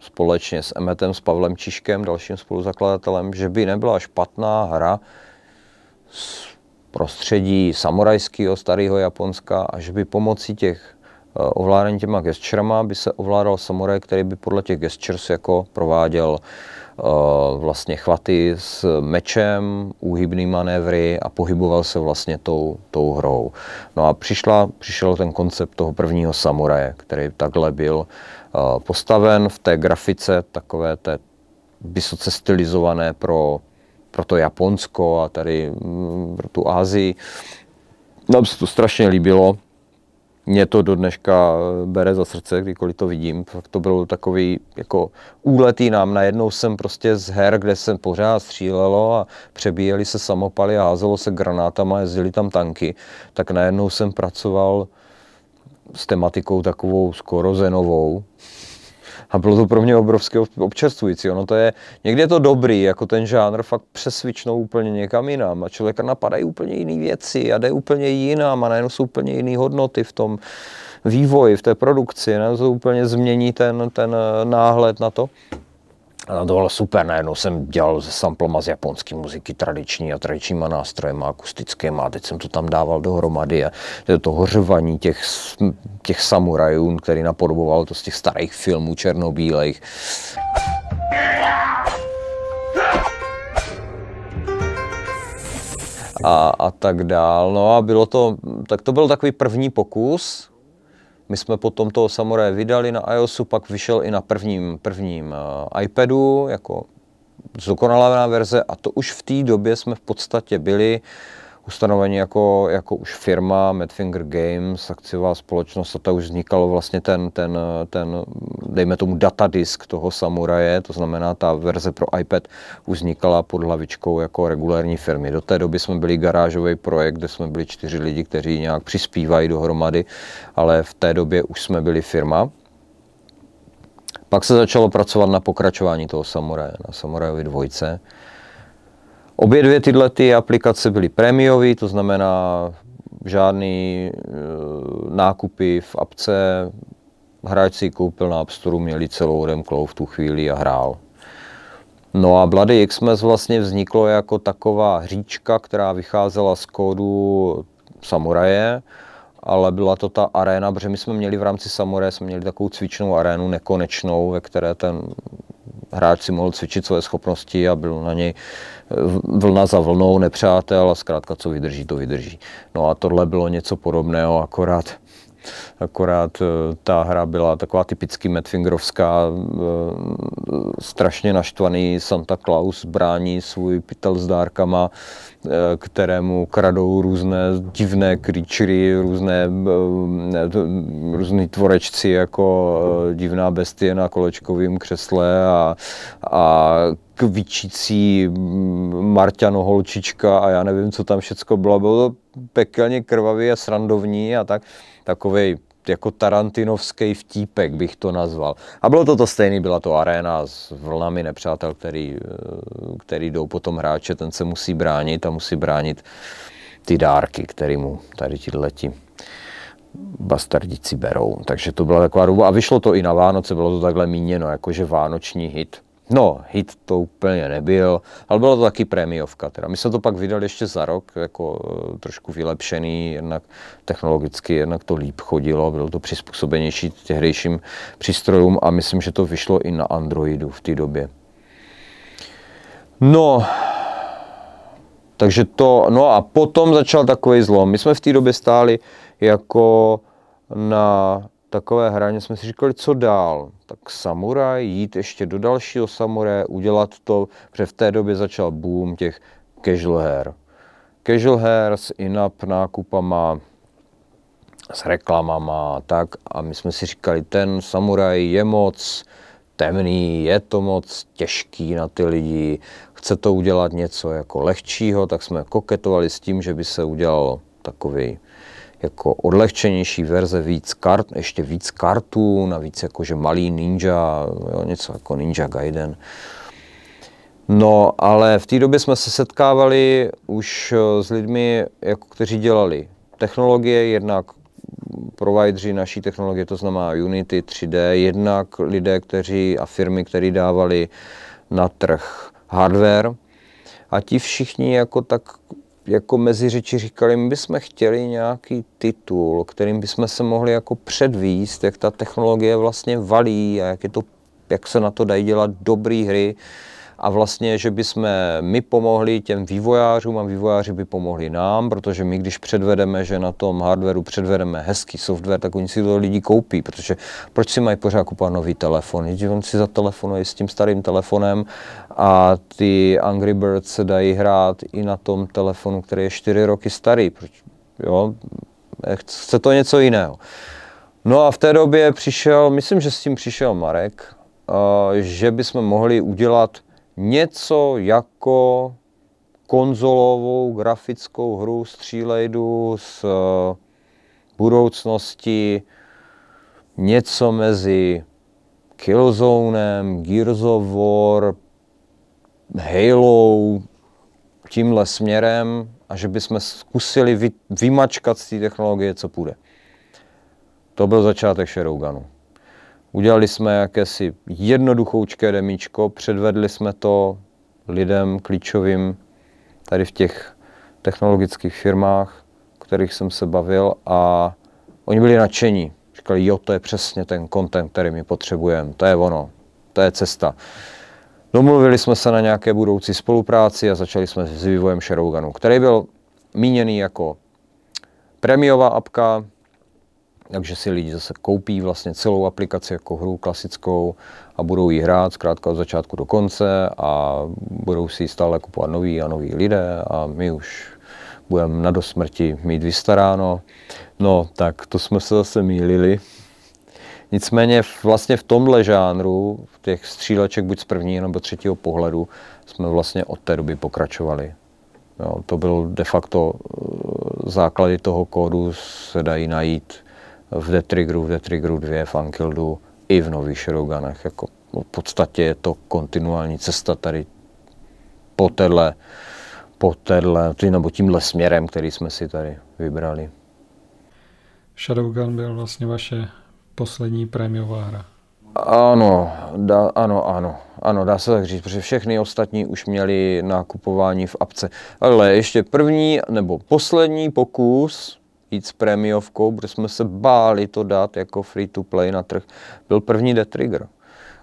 společně s Emetem, s Pavlem Čiškem, dalším spoluzakladatelem, že by nebyla špatná hra z prostředí samurajského starého Japonska a že by pomocí těch Eh, ovládání těma gesturama by se ovládal samuraj, který by podle těch gestures jako prováděl eh, vlastně chvaty s mečem, úhybný manévry a pohyboval se vlastně tou, tou hrou. No a přišla, přišel ten koncept toho prvního samuraje, který takhle byl eh, postaven v té grafice takové té vysoce stylizované pro, pro to Japonsko a tady mm, pro tu Ázii. Nám se to strašně líbilo mě to do dneška eh, bere za srdce, kdykoliv to vidím. Fakt to byl takový jako úletý nám. Najednou jsem prostě z her, kde jsem pořád střílelo a přebíjeli se samopaly a házelo se granátama, jezdili tam tanky, tak najednou jsem pracoval s tematikou takovou skoro zenovou, a bylo to pro mě obrovské občerstvující. Ono to je, někdy je to dobrý, jako ten žánr fakt přesvičnou úplně někam jinam a člověka napadají úplně jiné věci a jde úplně jinam a najednou jsou úplně jiné hodnoty v tom vývoji, v té produkci, ne? to úplně změní ten, ten eh, náhled na to a to bylo super, najednou jsem dělal se samplama z japonské muziky tradiční a tradičníma nástrojem akustickým a teď jsem to tam dával dohromady a to hořvaní těch, těch samurajů, který napodoboval to z těch starých filmů černobílejch. A, a tak dál. No a bylo to, tak to byl takový první pokus, my jsme potom toho Samoraje vydali na iOSu, pak vyšel i na prvním, prvním eh, iPadu, jako zdokonalá verze a to už v té době jsme v podstatě byli uh, ustanoveni jako, jako už firma Madfinger Games, akciová společnost, a ta už vznikalo vlastně ten, ten, ten, dejme tomu datadisk toho samuraje, to znamená ta verze pro iPad už vznikala pod hlavičkou jako regulární firmy. Do té doby jsme byli garážový projekt, kde jsme byli čtyři lidi, kteří nějak přispívají dohromady, ale v té době už jsme byli firma. Pak se začalo pracovat na pokračování toho samuraje, na samurajovi dvojce. Obě dvě tyhle ty aplikace byly prémiové, to znamená žádný e, nákupy v apce, hráč si koupil na App Store, měli celou odemklou v tu chvíli a hrál. No a Bloody Xmas vlastně vzniklo jako taková hříčka, která vycházela z kódu Samuraje, ale byla to ta arena, protože my jsme měli v rámci Samuraje, jsme měli takovou cvičnou arénu nekonečnou, ve které ten hráč si mohl cvičit své schopnosti a byl na něj vlna za vlnou nepřátel a zkrátka co vydrží, to vydrží. No a tohle bylo něco podobného, akorát Akorát eh, ta hra byla taková typicky metfingrovská, eh, strašně naštvaný Santa Claus brání svůj pytel s dárkama, eh, kterému kradou různé divné creatury, různé, různý tvorečci jako divná bestie na kolečkovém křesle a, a kvičící mm, Marťano Holčička a já nevím, co tam všecko bylo. Bylo to pekelně krvavý a srandovní a tak. Takovej jako tarantinovský vtípek bych to nazval. A bylo to to stejný, byla to arena s vlnami nepřátel, který, eh, který jdou potom hráče, ten se musí bránit a musí bránit ty dárky, které mu tady ti letí bastardici berou. Takže to byla taková ruba. A vyšlo to i na Vánoce, bylo to takhle míněno, jakože vánoční hit. No, hit to úplně nebyl, ale byla to taky prémiovka. Teda. My jsme to pak vydali ještě za rok, jako eh, trošku vylepšený, jednak technologicky, jednak to líp chodilo, bylo to přizpůsobenější tehdejším přístrojům a myslím, že to vyšlo i na Androidu v té době. No, takže to, no a potom začal takový zlom. My jsme v té době stáli jako na takové hraně jsme si říkali, co dál? Tak samuraj, jít ještě do dalšího samuraje, udělat to, protože v té době začal boom těch casual hair. Casual hair s in-up nákupama, s reklamama tak. A my jsme si říkali, ten samuraj je moc temný, je to moc těžký na ty lidi, chce to udělat něco jako lehčího, tak jsme koketovali s tím, že by se udělal takový jako odlehčenější verze, víc kart, ještě víc kartů, navíc jakože malý ninja, jo, něco jako Ninja Gaiden. No, ale v té době jsme se setkávali už eh, s lidmi, jako, kteří dělali technologie, jednak provideri naší technologie, to znamená Unity 3D, jednak lidé, kteří a firmy, které dávali na trh hardware. A ti všichni jako tak jako mezi řeči říkali, my bychom chtěli nějaký titul, kterým bychom se mohli jako předvíst, jak ta technologie vlastně valí a jak, je to, jak se na to dají dělat dobré hry a vlastně, že by jsme my pomohli těm vývojářům a vývojáři by pomohli nám, protože my, když předvedeme, že na tom hardwareu předvedeme hezký software, tak oni si to lidi koupí, protože proč si mají pořád kupovat nový telefon? Když on si zatelefonuje s tím starým telefonem a ty Angry Birds se dají hrát i na tom telefonu, který je 4 roky starý. Proč? Jo? Eh, chce to něco jiného. No a v té době přišel, myslím, že s tím přišel Marek, eh, že bychom mohli udělat něco jako konzolovou grafickou hru střílejdu z eh, budoucnosti, něco mezi Killzonem, Gears of War, Halo, tímhle směrem a že bychom zkusili vymačkat z té technologie, co půjde. To byl začátek Shadowgunu. Udělali jsme jakési jednoduchoučké demíčko, předvedli jsme to lidem klíčovým tady v těch technologických firmách, o kterých jsem se bavil a oni byli nadšení. Říkali, jo, to je přesně ten content, který my potřebujeme, to je ono, to je cesta. Domluvili jsme se na nějaké budoucí spolupráci a začali jsme s vývojem Sheroganu, který byl míněný jako premiová apka, takže si lidi zase koupí vlastně celou aplikaci jako hru klasickou a budou ji hrát zkrátka od začátku do konce a budou si ji stále kupovat noví a noví lidé a my už budeme na smrti mít vystaráno. No, tak to jsme se zase mýlili. Nicméně vlastně v tomhle žánru, v těch stříleček buď z prvního nebo třetího pohledu, jsme vlastně od té doby pokračovali. Jo, to byl de facto eh, základy toho kódu se dají najít v The Triggeru, v The Triggeru 2, v Unkildu i v nových Shadowgunech. Jako v podstatě je to kontinuální cesta tady po téhle, po téhle, nebo tímhle směrem, který jsme si tady vybrali. Shadowgun byl vlastně vaše poslední prémiová hra. Ano, da, ano, ano, ano, dá se tak říct, protože všechny ostatní už měli nákupování v apce. Ale ještě první nebo poslední pokus jít s prémiovkou, protože jsme se báli to dát jako free to play na trh. Byl první The Trigger,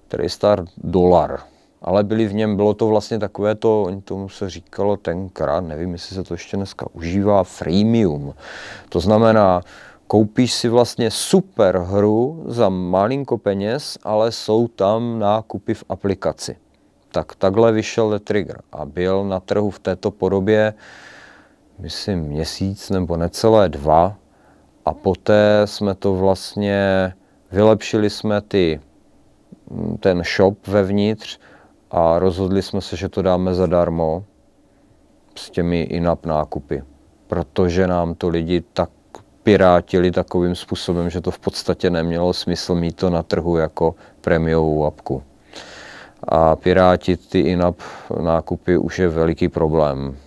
který star dolar, ale byli v něm, bylo to vlastně takové to, oni tomu se říkalo tenkrát, nevím, jestli se to ještě dneska užívá, freemium. To znamená, koupíš si vlastně super hru za malinko peněz, ale jsou tam nákupy v aplikaci. Tak takhle vyšel The Trigger a byl na trhu v této podobě myslím, měsíc nebo necelé dva. A poté jsme to vlastně, vylepšili jsme ty, mm, ten shop vevnitř a rozhodli jsme se, že to dáme zadarmo s těmi i na nákupy, protože nám to lidi tak pirátili takovým způsobem, že to v podstatě nemělo smysl mít to na trhu jako premiovou apku. A pirátit ty in-app nákupy už je veliký problém.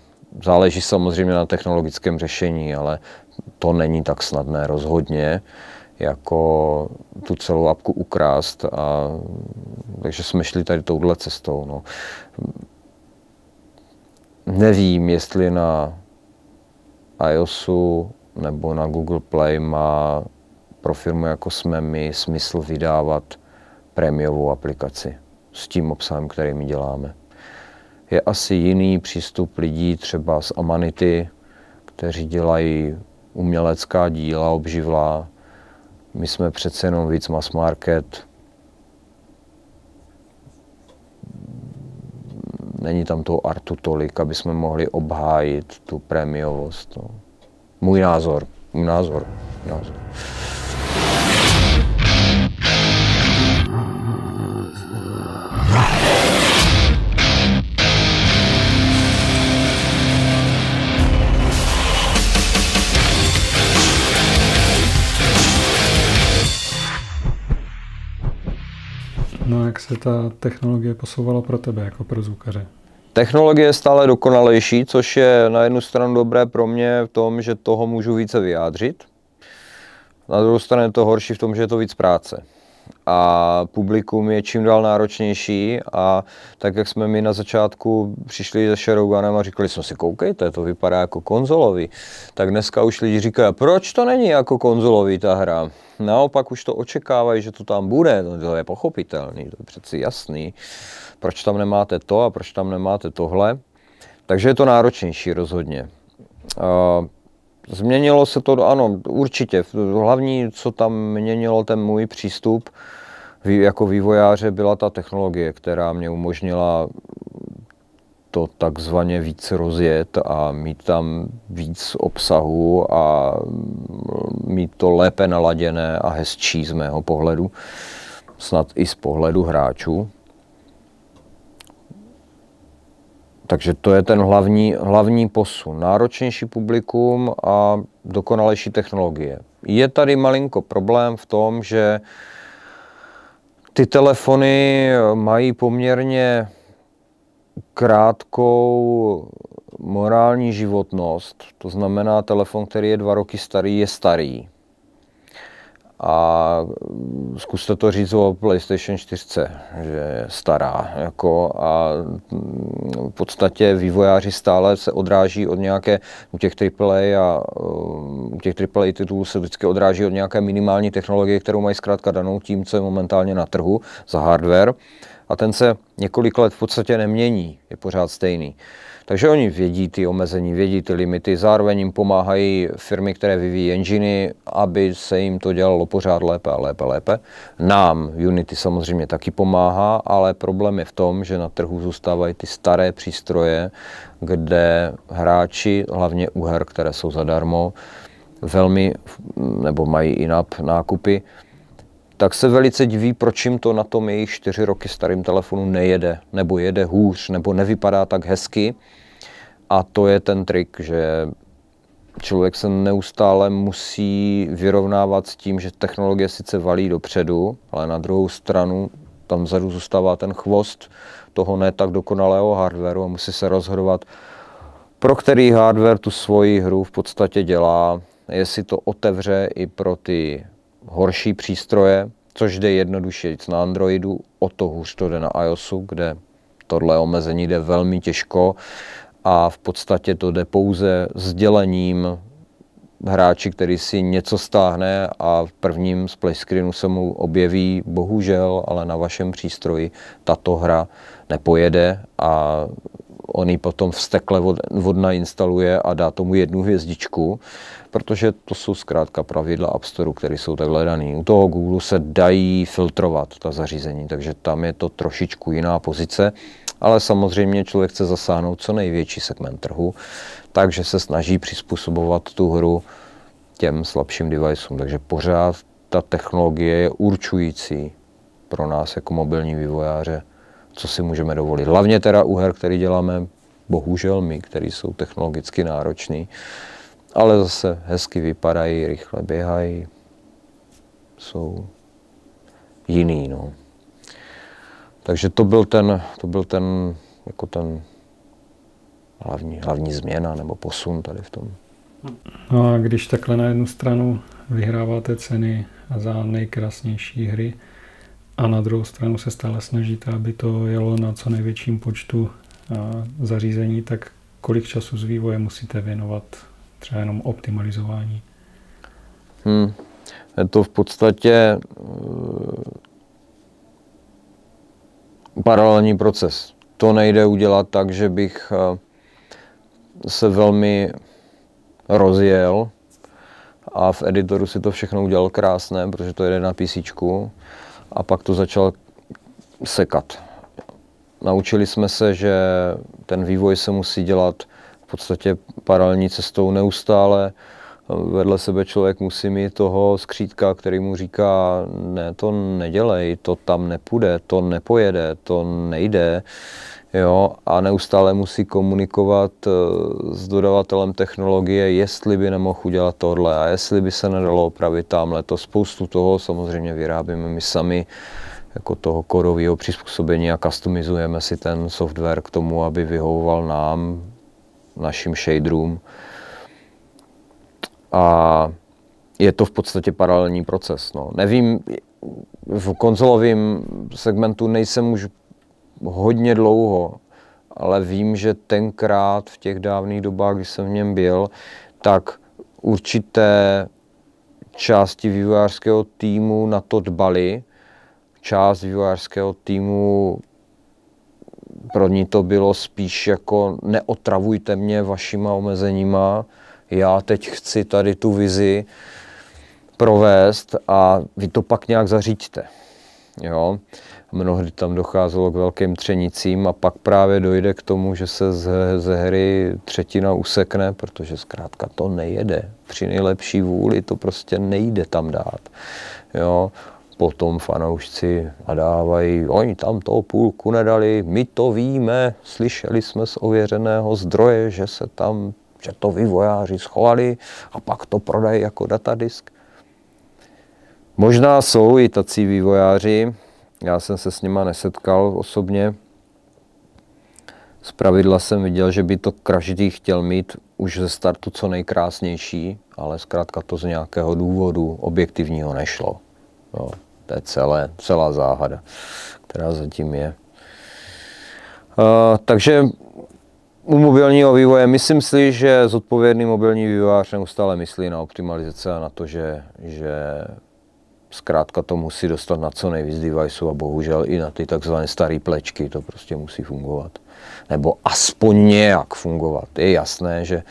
Záleží samozřejmě na technologickém řešení, ale to není tak snadné rozhodně, jako tu celou apku ukrást. A, takže jsme šli tady touhle cestou. No. Nevím, jestli na iOSu nebo na Google Play má pro firmu jako jsme my smysl vydávat prémiovou aplikaci s tím obsahem, který my děláme je asi jiný přístup lidí třeba z Amanity, kteří dělají umělecká díla, obživlá. My jsme přece jenom víc mass market. Není tam toho artu tolik, aby jsme mohli obhájit tu prémiovost. No. Můj názor, můj názor, můj názor. No jak se ta technologie posouvala pro tebe jako pro zvukaře? Technologie je stále dokonalejší, což je na jednu stranu dobré pro mě v tom, že toho můžu více vyjádřit. Na druhou stranu je to horší v tom, že je to víc práce a publikum je čím dál náročnější a tak, jak jsme my na začátku přišli se Shadowgunem a říkali jsme si, koukejte, to vypadá jako konzolový, tak dneska už lidi říkají, proč to není jako konzolový ta hra? Naopak už to očekávají, že to tam bude, no, to je pochopitelný, to je přeci jasný, proč tam nemáte to a proč tam nemáte tohle. Takže je to náročnější rozhodně. Uh, Změnilo se to, ano, určitě. Hlavní, co tam měnilo ten můj přístup jako vývojáře, byla ta technologie, která mě umožnila to takzvaně víc rozjet a mít tam víc obsahu a mít to lépe naladěné a hezčí z mého pohledu, snad i z pohledu hráčů, Takže to je ten hlavní, hlavní posun. Náročnější publikum a dokonalejší technologie. Je tady malinko problém v tom, že ty telefony mají poměrně krátkou morální životnost. To znamená, telefon, který je dva roky starý, je starý a zkuste to říct o PlayStation 4, že je stará. Jako a mm, v podstatě vývojáři stále se odráží od nějaké, u těch AAA a u těch AAA titulů se vždycky odráží od nějaké minimální technologie, kterou mají zkrátka danou tím, co je momentálně na trhu za hardware. A ten se několik let v podstatě nemění, je pořád stejný. Uh, takže oni vědí ty omezení, vědí ty limity, zároveň jim pomáhají firmy, které vyvíjí enginy, aby se jim to dělalo pořád lépe a lépe, lépe. Nám Unity samozřejmě taky pomáhá, ale problém je v tom, že na trhu zůstávají ty staré přístroje, kde hráči, hlavně u her, které jsou zadarmo, velmi, nebo mají inap nákupy, tak se velice diví, proč jim to na tom jejich čtyři roky starým telefonu nejede, nebo jede hůř, nebo nevypadá tak hezky. A to je ten trik, že člověk se neustále musí vyrovnávat s tím, že technologie sice valí dopředu, ale na druhou stranu tam vzadu zůstává ten chvost toho ne tak dokonalého hardwareu a musí se rozhodovat, pro který hardware tu svoji hru v podstatě dělá, jestli to otevře i pro ty horší přístroje, což jde jednodušeji na Androidu, o to hůř to jde na iOSu, kde tohle omezení jde velmi těžko a v podstatě to jde pouze sdělením hráči, který si něco stáhne a v prvním splash screenu se mu objeví, bohužel, ale na vašem přístroji tato hra nepojede a on ji potom vstekle vod, vodna instaluje a dá tomu jednu hvězdičku protože to jsou zkrátka pravidla App Store, které jsou takhle dané. U toho Google se dají filtrovat ta zařízení, takže tam je to trošičku jiná pozice, ale samozřejmě člověk chce zasáhnout co největší segment trhu, takže se snaží přizpůsobovat tu hru těm slabším deviceům. Takže pořád ta technologie je určující pro nás jako mobilní vývojáře, co si můžeme dovolit. Hlavně teda u her, který děláme, bohužel my, který jsou technologicky náročný, ale zase hezky vypadají, rychle běhají, jsou jiný. No. Takže to byl ten, to byl ten, jako ten hlavní, hlavní změna nebo posun tady v tom. No a když takhle na jednu stranu vyhráváte ceny za nejkrásnější hry a na druhou stranu se stále snažíte, aby to jelo na co největším počtu zařízení, tak kolik času z vývoje musíte věnovat třeba jenom optimalizování? Hmm. Je to v podstatě eh, paralelní proces. To nejde udělat tak, že bych eh, se velmi rozjel a v editoru si to všechno udělal krásné, protože to jede na PC a pak to začal sekat. Naučili jsme se, že ten vývoj se musí dělat podstatě paralelní cestou neustále. Vedle sebe člověk musí mít toho skřítka, který mu říká, ne, to nedělej, to tam nepůjde, to nepojede, to nejde. Jo, a neustále musí komunikovat eh, s dodavatelem technologie, jestli by nemohl udělat tohle a jestli by se nedalo opravit tamhle. To spoustu toho samozřejmě vyrábíme my sami, jako toho korového přizpůsobení a customizujeme si ten software k tomu, aby vyhovoval nám, našim shaderům. A je to v podstatě paralelní proces. No. Nevím, v konzolovém segmentu nejsem už hodně dlouho, ale vím, že tenkrát v těch dávných dobách, kdy jsem v něm byl, tak určité části vývojářského týmu na to dbali, část vývojářského týmu pro ní to bylo spíš jako neotravujte mě vašima omezeníma, já teď chci tady tu vizi provést a vy to pak nějak zaříďte. Jo? Mnohdy tam docházelo k velkým třenicím a pak právě dojde k tomu, že se z, ze hry třetina usekne, protože zkrátka to nejede. Při nejlepší vůli to prostě nejde tam dát. Jo? potom fanoušci nadávají, oni tam toho půlku nedali, my to víme, slyšeli jsme z ověřeného zdroje, že se tam, že to vývojáři schovali a pak to prodají jako datadisk. Možná jsou i tací vývojáři, já jsem se s nima nesetkal osobně, z pravidla jsem viděl, že by to každý chtěl mít už ze startu co nejkrásnější, ale zkrátka to z nějakého důvodu objektivního nešlo. No. To je celé, celá záhada, která zatím je. Uh, takže u mobilního vývoje myslím si, že zodpovědný mobilní vývojář neustále myslí na optimalizace a na to, že, že zkrátka to musí dostat na co nejvíc deviceů a bohužel i na ty takzvané staré plečky to prostě musí fungovat. Nebo aspoň nějak fungovat. Je jasné, že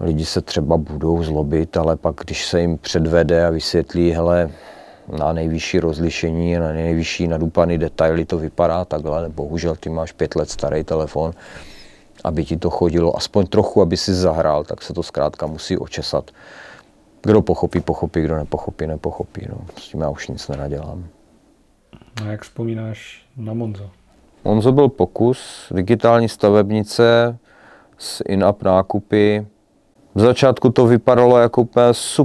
lidi se třeba budou zlobit, ale pak když se jim předvede a vysvětlí, hele, na nejvyšší rozlišení, na nejvyšší nadupaný detaily to vypadá takhle. Bohužel ty máš pět let starý telefon, aby ti to chodilo aspoň trochu, aby si zahrál, tak se to zkrátka musí očesat. Kdo pochopí, pochopí, kdo nepochopí, nepochopí. No, s tím já už nic nenadělám. A jak vzpomínáš na Monzo? Monzo byl pokus, digitální stavebnice s in-app nákupy. V začátku to vypadalo jako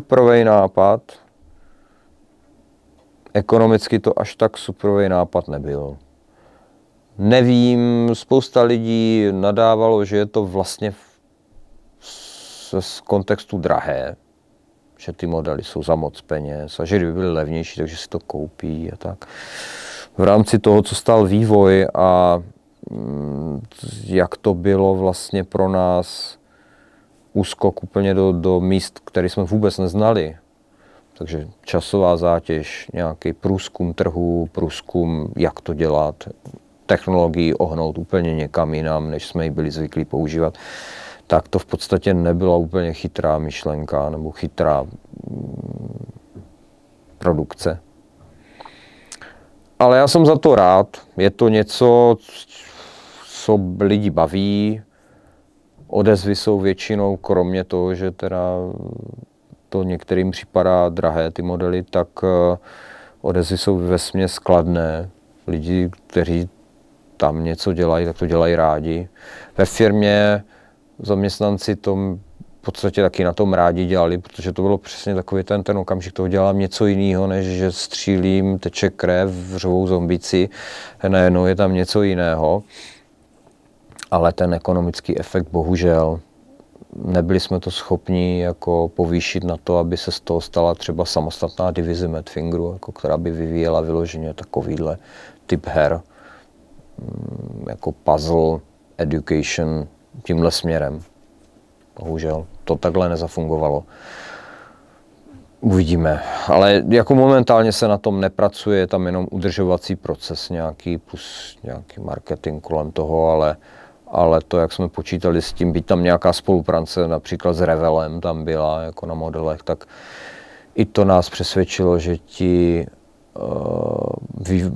úplně nápad, ekonomicky to až tak superový nápad nebyl. Nevím, spousta lidí nadávalo, že je to vlastně z kontextu drahé, že ty modely jsou za moc peněz a že kdyby byly levnější, takže si to koupí a tak. V rámci toho, co stál vývoj a mm, jak to bylo vlastně pro nás úskok úplně do, do míst, které jsme vůbec neznali, takže časová zátěž, nějaký průzkum trhu, průzkum, jak to dělat, technologii ohnout úplně někam jinam, než jsme ji byli zvyklí používat, tak to v podstatě nebyla úplně chytrá myšlenka nebo chytrá mm, produkce. Ale já jsem za to rád. Je to něco, co lidi baví. Odezvy jsou většinou, kromě toho, že teda to některým připadá drahé, ty modely, tak eh, odezvy jsou ve směs skladné. Lidi, kteří tam něco dělají, tak to dělají rádi. Ve firmě zaměstnanci to v podstatě taky na tom rádi dělali, protože to bylo přesně takový ten, ten okamžik, toho dělám něco jiného, než že střílím, teče krev, vřovou zombici, najednou je tam něco jiného. Ale ten ekonomický efekt bohužel nebyli jsme to schopni jako povýšit na to, aby se z toho stala třeba samostatná divize Madfingeru, jako která by vyvíjela vyloženě takovýhle typ her, mm, jako puzzle, education, tímhle směrem. Bohužel to takhle nezafungovalo. Uvidíme, ale jako momentálně se na tom nepracuje, je tam jenom udržovací proces nějaký, plus nějaký marketing kolem toho, ale ale to, jak jsme počítali s tím, být tam nějaká spolupráce například s Revelem tam byla jako na modelech, tak i to nás přesvědčilo, že ti, uh, eh, vý,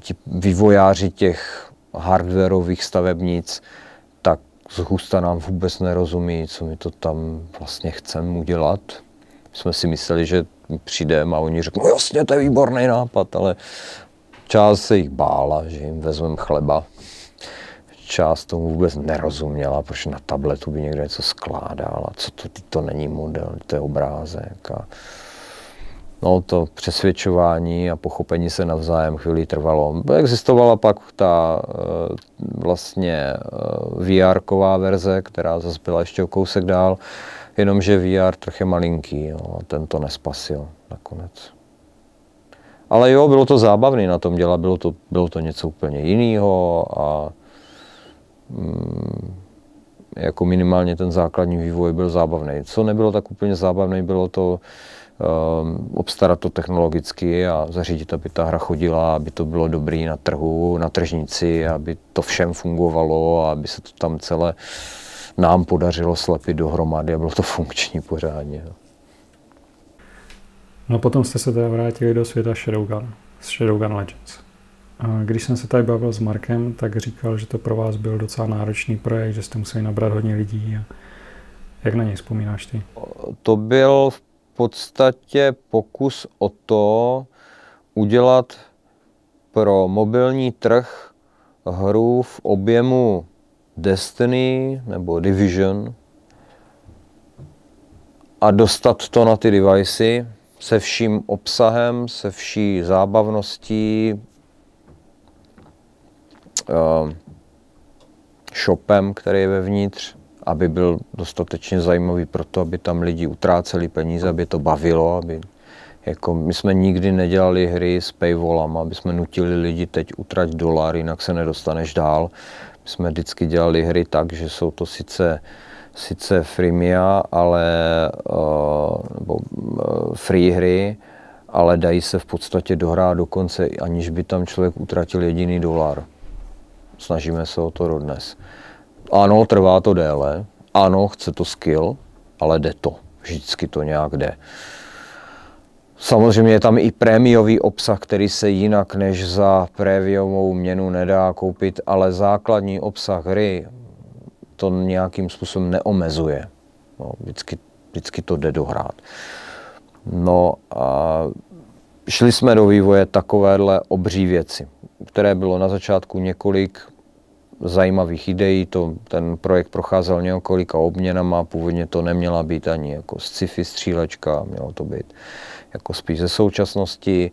ti vývojáři těch hardwareových stavebnic tak zhusta nám vůbec nerozumí, co my to tam vlastně chceme udělat. Jsme si mysleli, že přijdeme a oni řeknou, no jasně, to je výborný nápad, ale část se jich bála, že jim vezmeme chleba část tomu vůbec nerozuměla, proč na tabletu by někdo něco skládal a co to, to není model, to je obrázek. A no, to přesvědčování a pochopení se navzájem chvíli trvalo. Existovala pak ta eh, vlastně eh, vr verze, která zase byla ještě o kousek dál, jenomže VR trochu je malinký, jo, a ten to nespasil nakonec. Ale jo, bylo to zábavné na tom dělat, bylo to, bylo to něco úplně jiného a Mm, jako minimálně ten základní vývoj byl zábavný. Co nebylo tak úplně zábavné, bylo to um, obstarat to technologicky a zařídit, aby ta hra chodila, aby to bylo dobrý na trhu, na tržnici, aby to všem fungovalo a aby se to tam celé nám podařilo slepit dohromady a bylo to funkční pořádně. No a potom jste se teda vrátili do světa Shadowgun, z Shadowgun Legends. Když jsem se tady bavil s Markem, tak říkal, že to pro vás byl docela náročný projekt, že jste museli nabrat hodně lidí. A jak na něj vzpomínáš ty? To byl v podstatě pokus o to udělat pro mobilní trh hru v objemu Destiny nebo Division a dostat to na ty devicey se vším obsahem, se vší zábavností, Eh, shopem, který je vevnitř, aby byl dostatečně zajímavý pro to, aby tam lidi utráceli peníze, aby to bavilo, aby jako my jsme nikdy nedělali hry s paywallama, aby jsme nutili lidi teď utrať dolar, jinak se nedostaneš dál. My jsme vždycky dělali hry tak, že jsou to sice sice freemia, ale uh, nebo, uh, free hry, ale dají se v podstatě dohrát dokonce, aniž by tam člověk utratil jediný dolar snažíme se o to dodnes. Ano, trvá to déle, ano, chce to skill, ale jde to. Vždycky to nějak jde. Samozřejmě je tam i prémiový obsah, který se jinak než za prémiovou měnu nedá koupit, ale základní obsah hry to nějakým způsobem neomezuje. No, vždycky, vždycky to jde dohrát. No a šli jsme do vývoje takovéhle obří věci, které bylo na začátku několik zajímavých ideí, to, ten projekt procházel několika obměnama, původně to neměla být ani jako sci-fi střílečka, mělo to být jako spíš ze současnosti,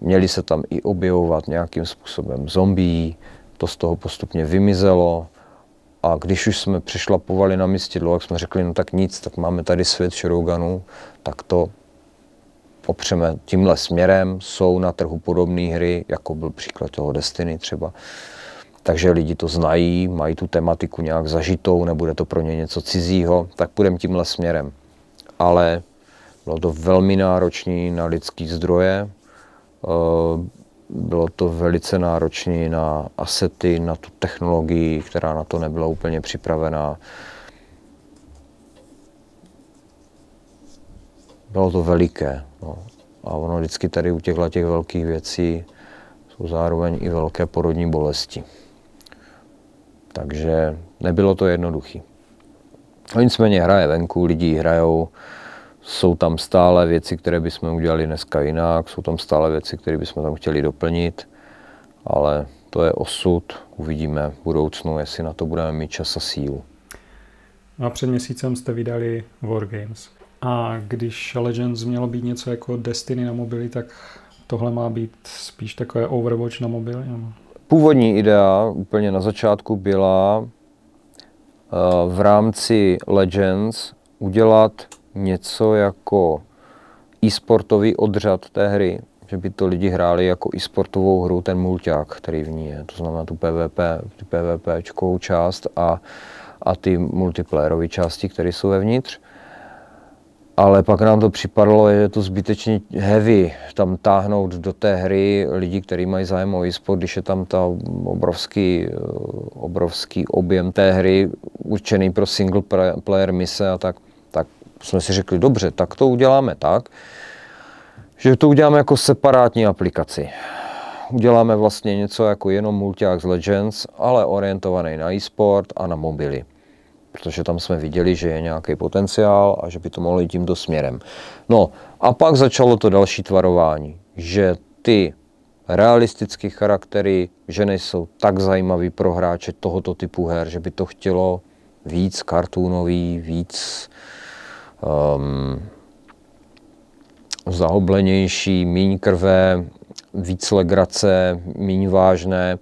měli se tam i objevovat nějakým způsobem zombí, to z toho postupně vymizelo, a když už jsme přišlapovali na dlouho, jak jsme řekli, no tak nic, tak máme tady svět Shuroganu, tak to opřeme tímhle směrem. Jsou na trhu podobné hry, jako byl příklad toho Destiny třeba. Takže lidi to znají, mají tu tematiku nějak zažitou, nebude to pro ně něco cizího, tak půjdeme tímhle směrem. Ale bylo to velmi náročné na lidský zdroje, eh, bylo to velice náročné na asety, na tu technologii, která na to nebyla úplně připravená. Bylo to veliké. No. A ono vždycky tady u těchto těch velkých věcí jsou zároveň i velké porodní bolesti. Takže nebylo to jednoduché. No Nicméně hraje venku, lidi hrajou, jsou tam stále věci, které bychom udělali dneska jinak, jsou tam stále věci, které bychom tam chtěli doplnit, ale to je osud, uvidíme v budoucnu, jestli na to budeme mít čas a sílu. No a před měsícem jste vydali Wargames. A když Legends mělo být něco jako Destiny na mobily, tak tohle má být spíš takové Overwatch na mobily? Původní idea úplně na začátku byla eh, v rámci Legends udělat něco jako e-sportový odřad té hry, že by to lidi hráli jako e-sportovou hru, ten mulťák, který v ní je, to znamená tu PvP, tu PvPčkovou část a, a ty multiplayerové části, které jsou vevnitř ale pak nám to připadalo, že je to zbytečně heavy tam táhnout do té hry lidi, kteří mají zájem o e-sport, když je tam ta obrovský, obrovský objem té hry určený pro single player mise a tak, tak jsme si řekli, dobře, tak to uděláme tak, že to uděláme jako separátní aplikaci. Uděláme vlastně něco jako jenom Multiax Legends, ale orientovaný na e-sport a na mobily protože tam jsme viděli, že je nějaký potenciál a že by to mohlo jít tímto směrem. No a pak začalo to další tvarování, že ty realistické charaktery, že nejsou tak zajímavý pro hráče tohoto typu her, že by to chtělo víc kartoonový, víc um, zahoblenější, míň krve, víc legrace, míň vážné.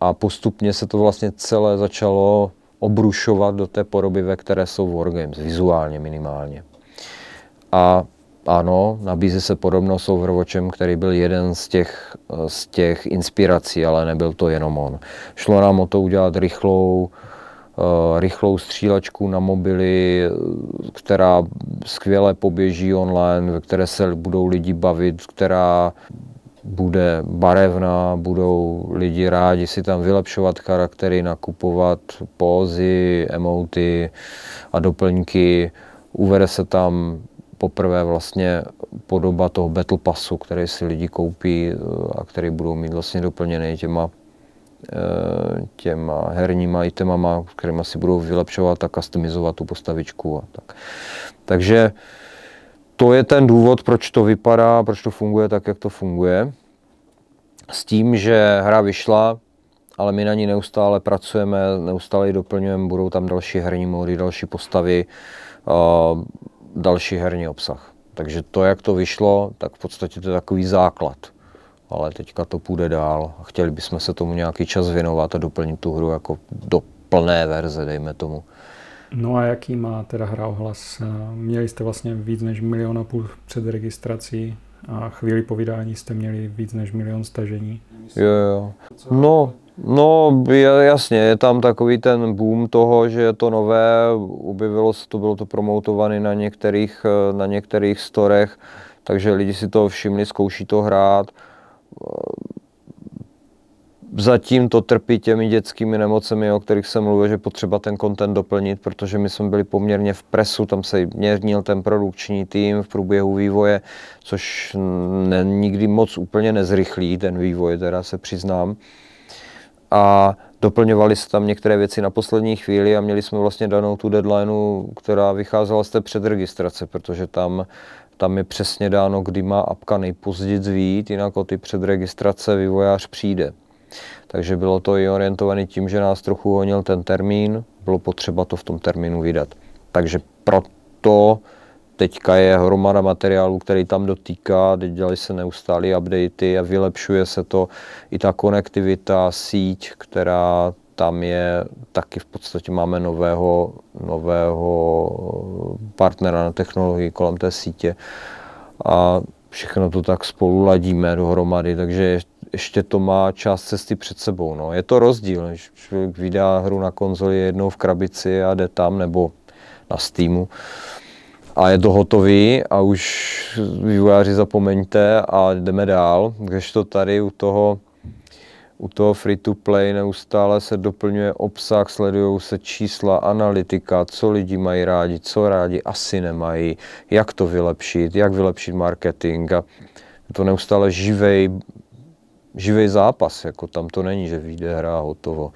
A postupně se to vlastně celé začalo obrušovat do té podoby, ve které jsou Wargames, vizuálně minimálně. A ano, nabízí se podobnost s Overwatchem, který byl jeden z těch, z těch inspirací, ale nebyl to jenom on. Šlo nám o to udělat rychlou, eh, rychlou střílečku na mobily, která skvěle poběží online, ve které se budou lidi bavit, která bude barevná, budou lidi rádi si tam vylepšovat charaktery, nakupovat pózy, emoty a doplňky. Uvede se tam poprvé vlastně podoba toho battle passu, který si lidi koupí eh, a který budou mít vlastně doplněný těma eh, těma herníma itemama, kterými si budou vylepšovat a customizovat tu postavičku a tak. Takže to je ten důvod, proč to vypadá, proč to funguje tak, jak to funguje. S tím, že hra vyšla, ale my na ní neustále pracujeme, neustále ji doplňujeme, budou tam další herní módy, další postavy, další herní obsah. Takže to, jak to vyšlo, tak v podstatě to je takový základ. Ale teďka to půjde dál a chtěli bychom se tomu nějaký čas věnovat a doplnit tu hru jako do plné verze, dejme tomu. No a jaký má teda hra ohlas? Měli jste vlastně víc než milion a půl před registrací a chvíli po vydání jste měli víc než milion stažení. Jo, jo. No, No, jasně, je tam takový ten boom toho, že je to nové, objevilo se to, bylo to promotované na některých, na některých storech, takže lidi si to všimli, zkouší to hrát zatím to trpí těmi dětskými nemocemi, o kterých jsem mluvil, že potřeba ten content doplnit, protože my jsme byli poměrně v presu, tam se měrnil ten produkční tým v průběhu vývoje, což ne, nikdy moc úplně nezrychlí ten vývoj, teda se přiznám. A doplňovali se tam některé věci na poslední chvíli a měli jsme vlastně danou tu deadline, která vycházela z té předregistrace, protože tam tam je přesně dáno, kdy má apka nejpozději zvít, jinak o ty předregistrace vývojář přijde. Takže bylo to i orientované tím, že nás trochu honil ten termín, bylo potřeba to v tom termínu vydat. Takže proto teďka je hromada materiálu, který tam dotýká, dělali se neustálé updaty a vylepšuje se to. I ta konektivita, síť, která tam je, taky v podstatě máme nového, nového partnera na technologii kolem té sítě. A všechno to tak spolu ladíme dohromady, takže ještě to má část cesty před sebou. No. Je to rozdíl, když člověk vydá hru na konzoli jednou v krabici a jde tam nebo na Steamu a je to hotový a už vývojáři zapomeňte a jdeme dál. Když to tady u toho u toho free-to-play neustále se doplňuje obsah, sledují se čísla, analytika, co lidi mají rádi, co rádi asi nemají, jak to vylepšit, jak vylepšit marketing. A to neustále živej, živej zápas, jako tam to není, že vyjde hra hotovo,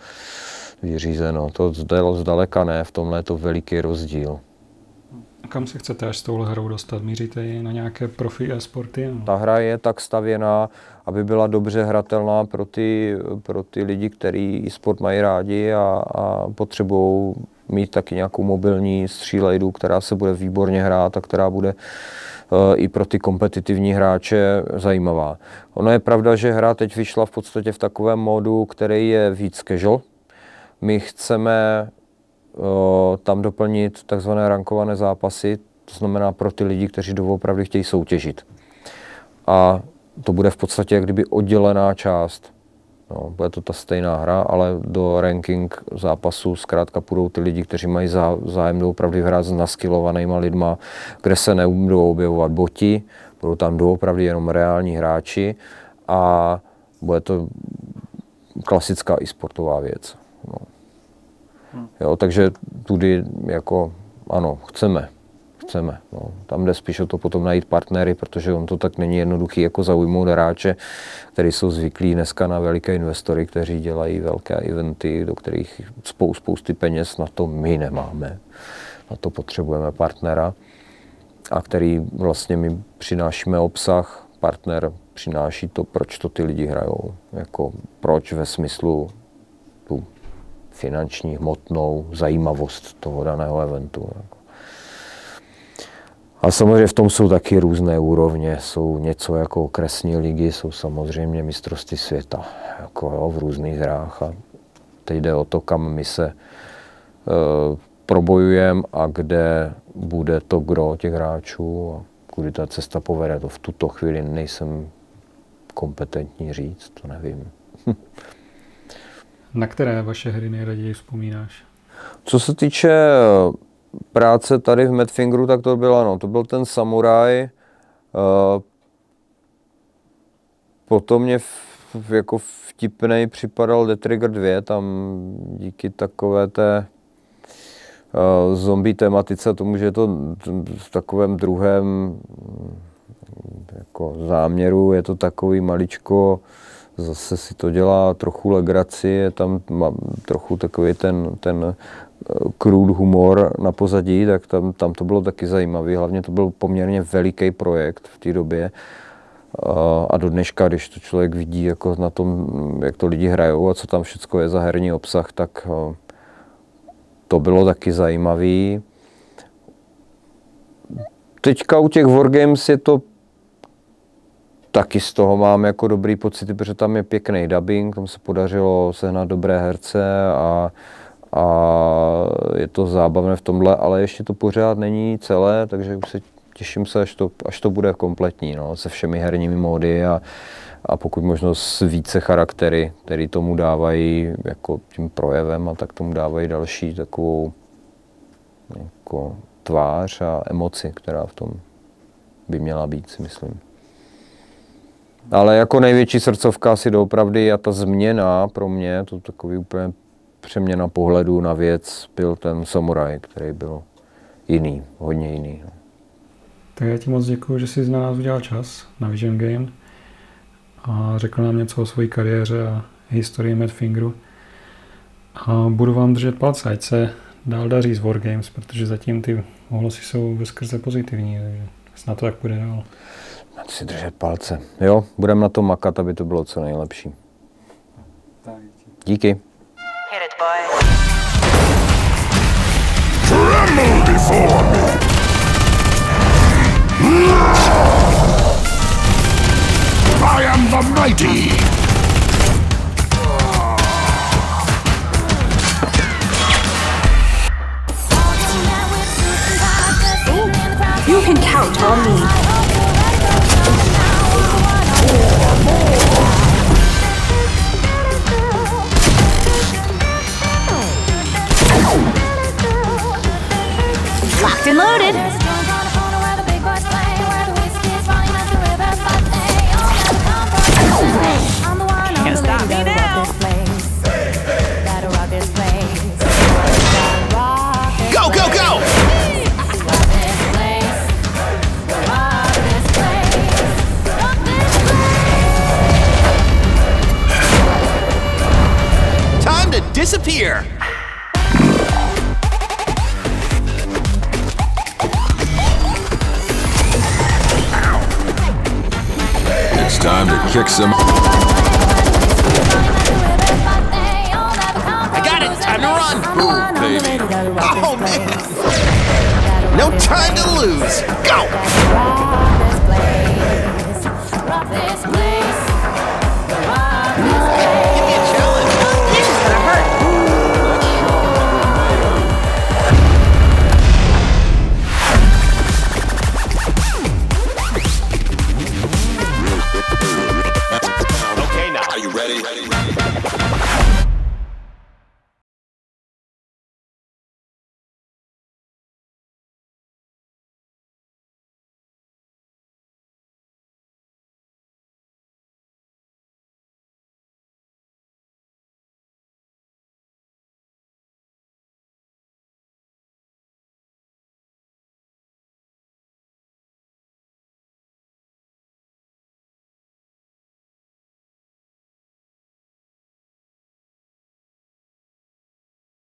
vyřízeno. To zdaleka ne, v tomhle je to veliký rozdíl kam se chcete až s touhle hrou dostat? Míříte ji na nějaké profi e-sporty? No? Ta hra je tak stavěná, aby byla dobře hratelná pro ty, pro ty lidi, kteří e-sport mají rádi a, a potřebují mít taky nějakou mobilní střílejdu, která se bude výborně hrát a která bude eh, i pro ty kompetitivní hráče zajímavá. Ono je pravda, že hra teď vyšla v podstatě v takovém modu, který je víc casual. My chceme Eh, tam doplnit takzvané rankované zápasy, to znamená pro ty lidi, kteří doopravdy chtějí soutěžit. A to bude v podstatě jak kdyby oddělená část. No, bude to ta stejná hra, ale do ranking zápasů zkrátka půjdou ty lidi, kteří mají zá, zájem doopravdy hrát s naskilovanýma lidma, kde se nebudou objevovat boti, budou tam doopravdy jenom reální hráči a bude to klasická i sportová věc. No. Jo, takže tudy jako ano, chceme, chceme. No. Tam jde spíš o to potom najít partnery, protože on to tak není jednoduchý jako zaujmout hráče, kteří jsou zvyklí dneska na veliké investory, kteří dělají velké eventy, do kterých spou, spousty peněz na to my nemáme. Na to potřebujeme partnera a který vlastně my přinášíme obsah, partner přináší to, proč to ty lidi hrajou. Jako proč ve smyslu finanční, hmotnou zajímavost toho daného eventu. Jako. A samozřejmě v tom jsou taky různé úrovně. Jsou něco jako okresní ligy, jsou samozřejmě mistrovství světa jako jo, v různých hrách. A teď jde o to, kam my se e, probojujeme a kde bude to gro těch hráčů a kudy ta cesta povede. To v tuto chvíli nejsem kompetentní říct, to nevím. Na které vaše hry nejraději vzpomínáš? Co se týče eh, práce tady v Madfingeru, tak to byla, no, to byl ten samuraj. Eh, potom mě v, jako vtipnej připadal The Trigger 2, tam díky takové té eh, zombie tematice, tomu, že je to v takovém druhém mm, jako záměru, je to takový maličko uh, zase si to dělá trochu legraci, je tam má trochu takový ten, ten eh, krůd humor na pozadí, tak tam, tam to bylo taky zajímavé. Hlavně to byl poměrně veliký projekt v té době. Eh, a do dneška, když to člověk vidí jako na tom, jak to lidi hrajou a co tam všechno je za herní obsah, tak eh, to bylo taky zajímavé. Teďka u těch Wargames je to taky z toho mám jako dobrý pocit, protože tam je pěkný dubbing, tam se podařilo sehnat dobré herce a, a je to zábavné v tomhle, ale ještě to pořád není celé, takže už se těším se, až to, až to bude kompletní, no, se všemi herními módy a, a pokud možno s více charaktery, které tomu dávají jako tím projevem a tak tomu dávají další takovou jako tvář a emoci, která v tom by měla být, si myslím. Ale jako největší srdcovka si doopravdy a ta změna pro mě, to takový úplně přeměna pohledu na věc, byl ten samuraj, který byl jiný, hodně jiný. Tak já ti moc děkuji, že jsi na nás udělal čas na Vision Game a řekl nám něco o své kariéře a historii Madfingeru. A budu vám držet palce, ať se dál daří z Wargames, protože zatím ty ohlasy jsou veskrze pozitivní, takže snad to tak půjde dál. Nad si držet palce. Jo, budeme na to makat, aby to bylo co nejlepší. Díky. I am the mighty.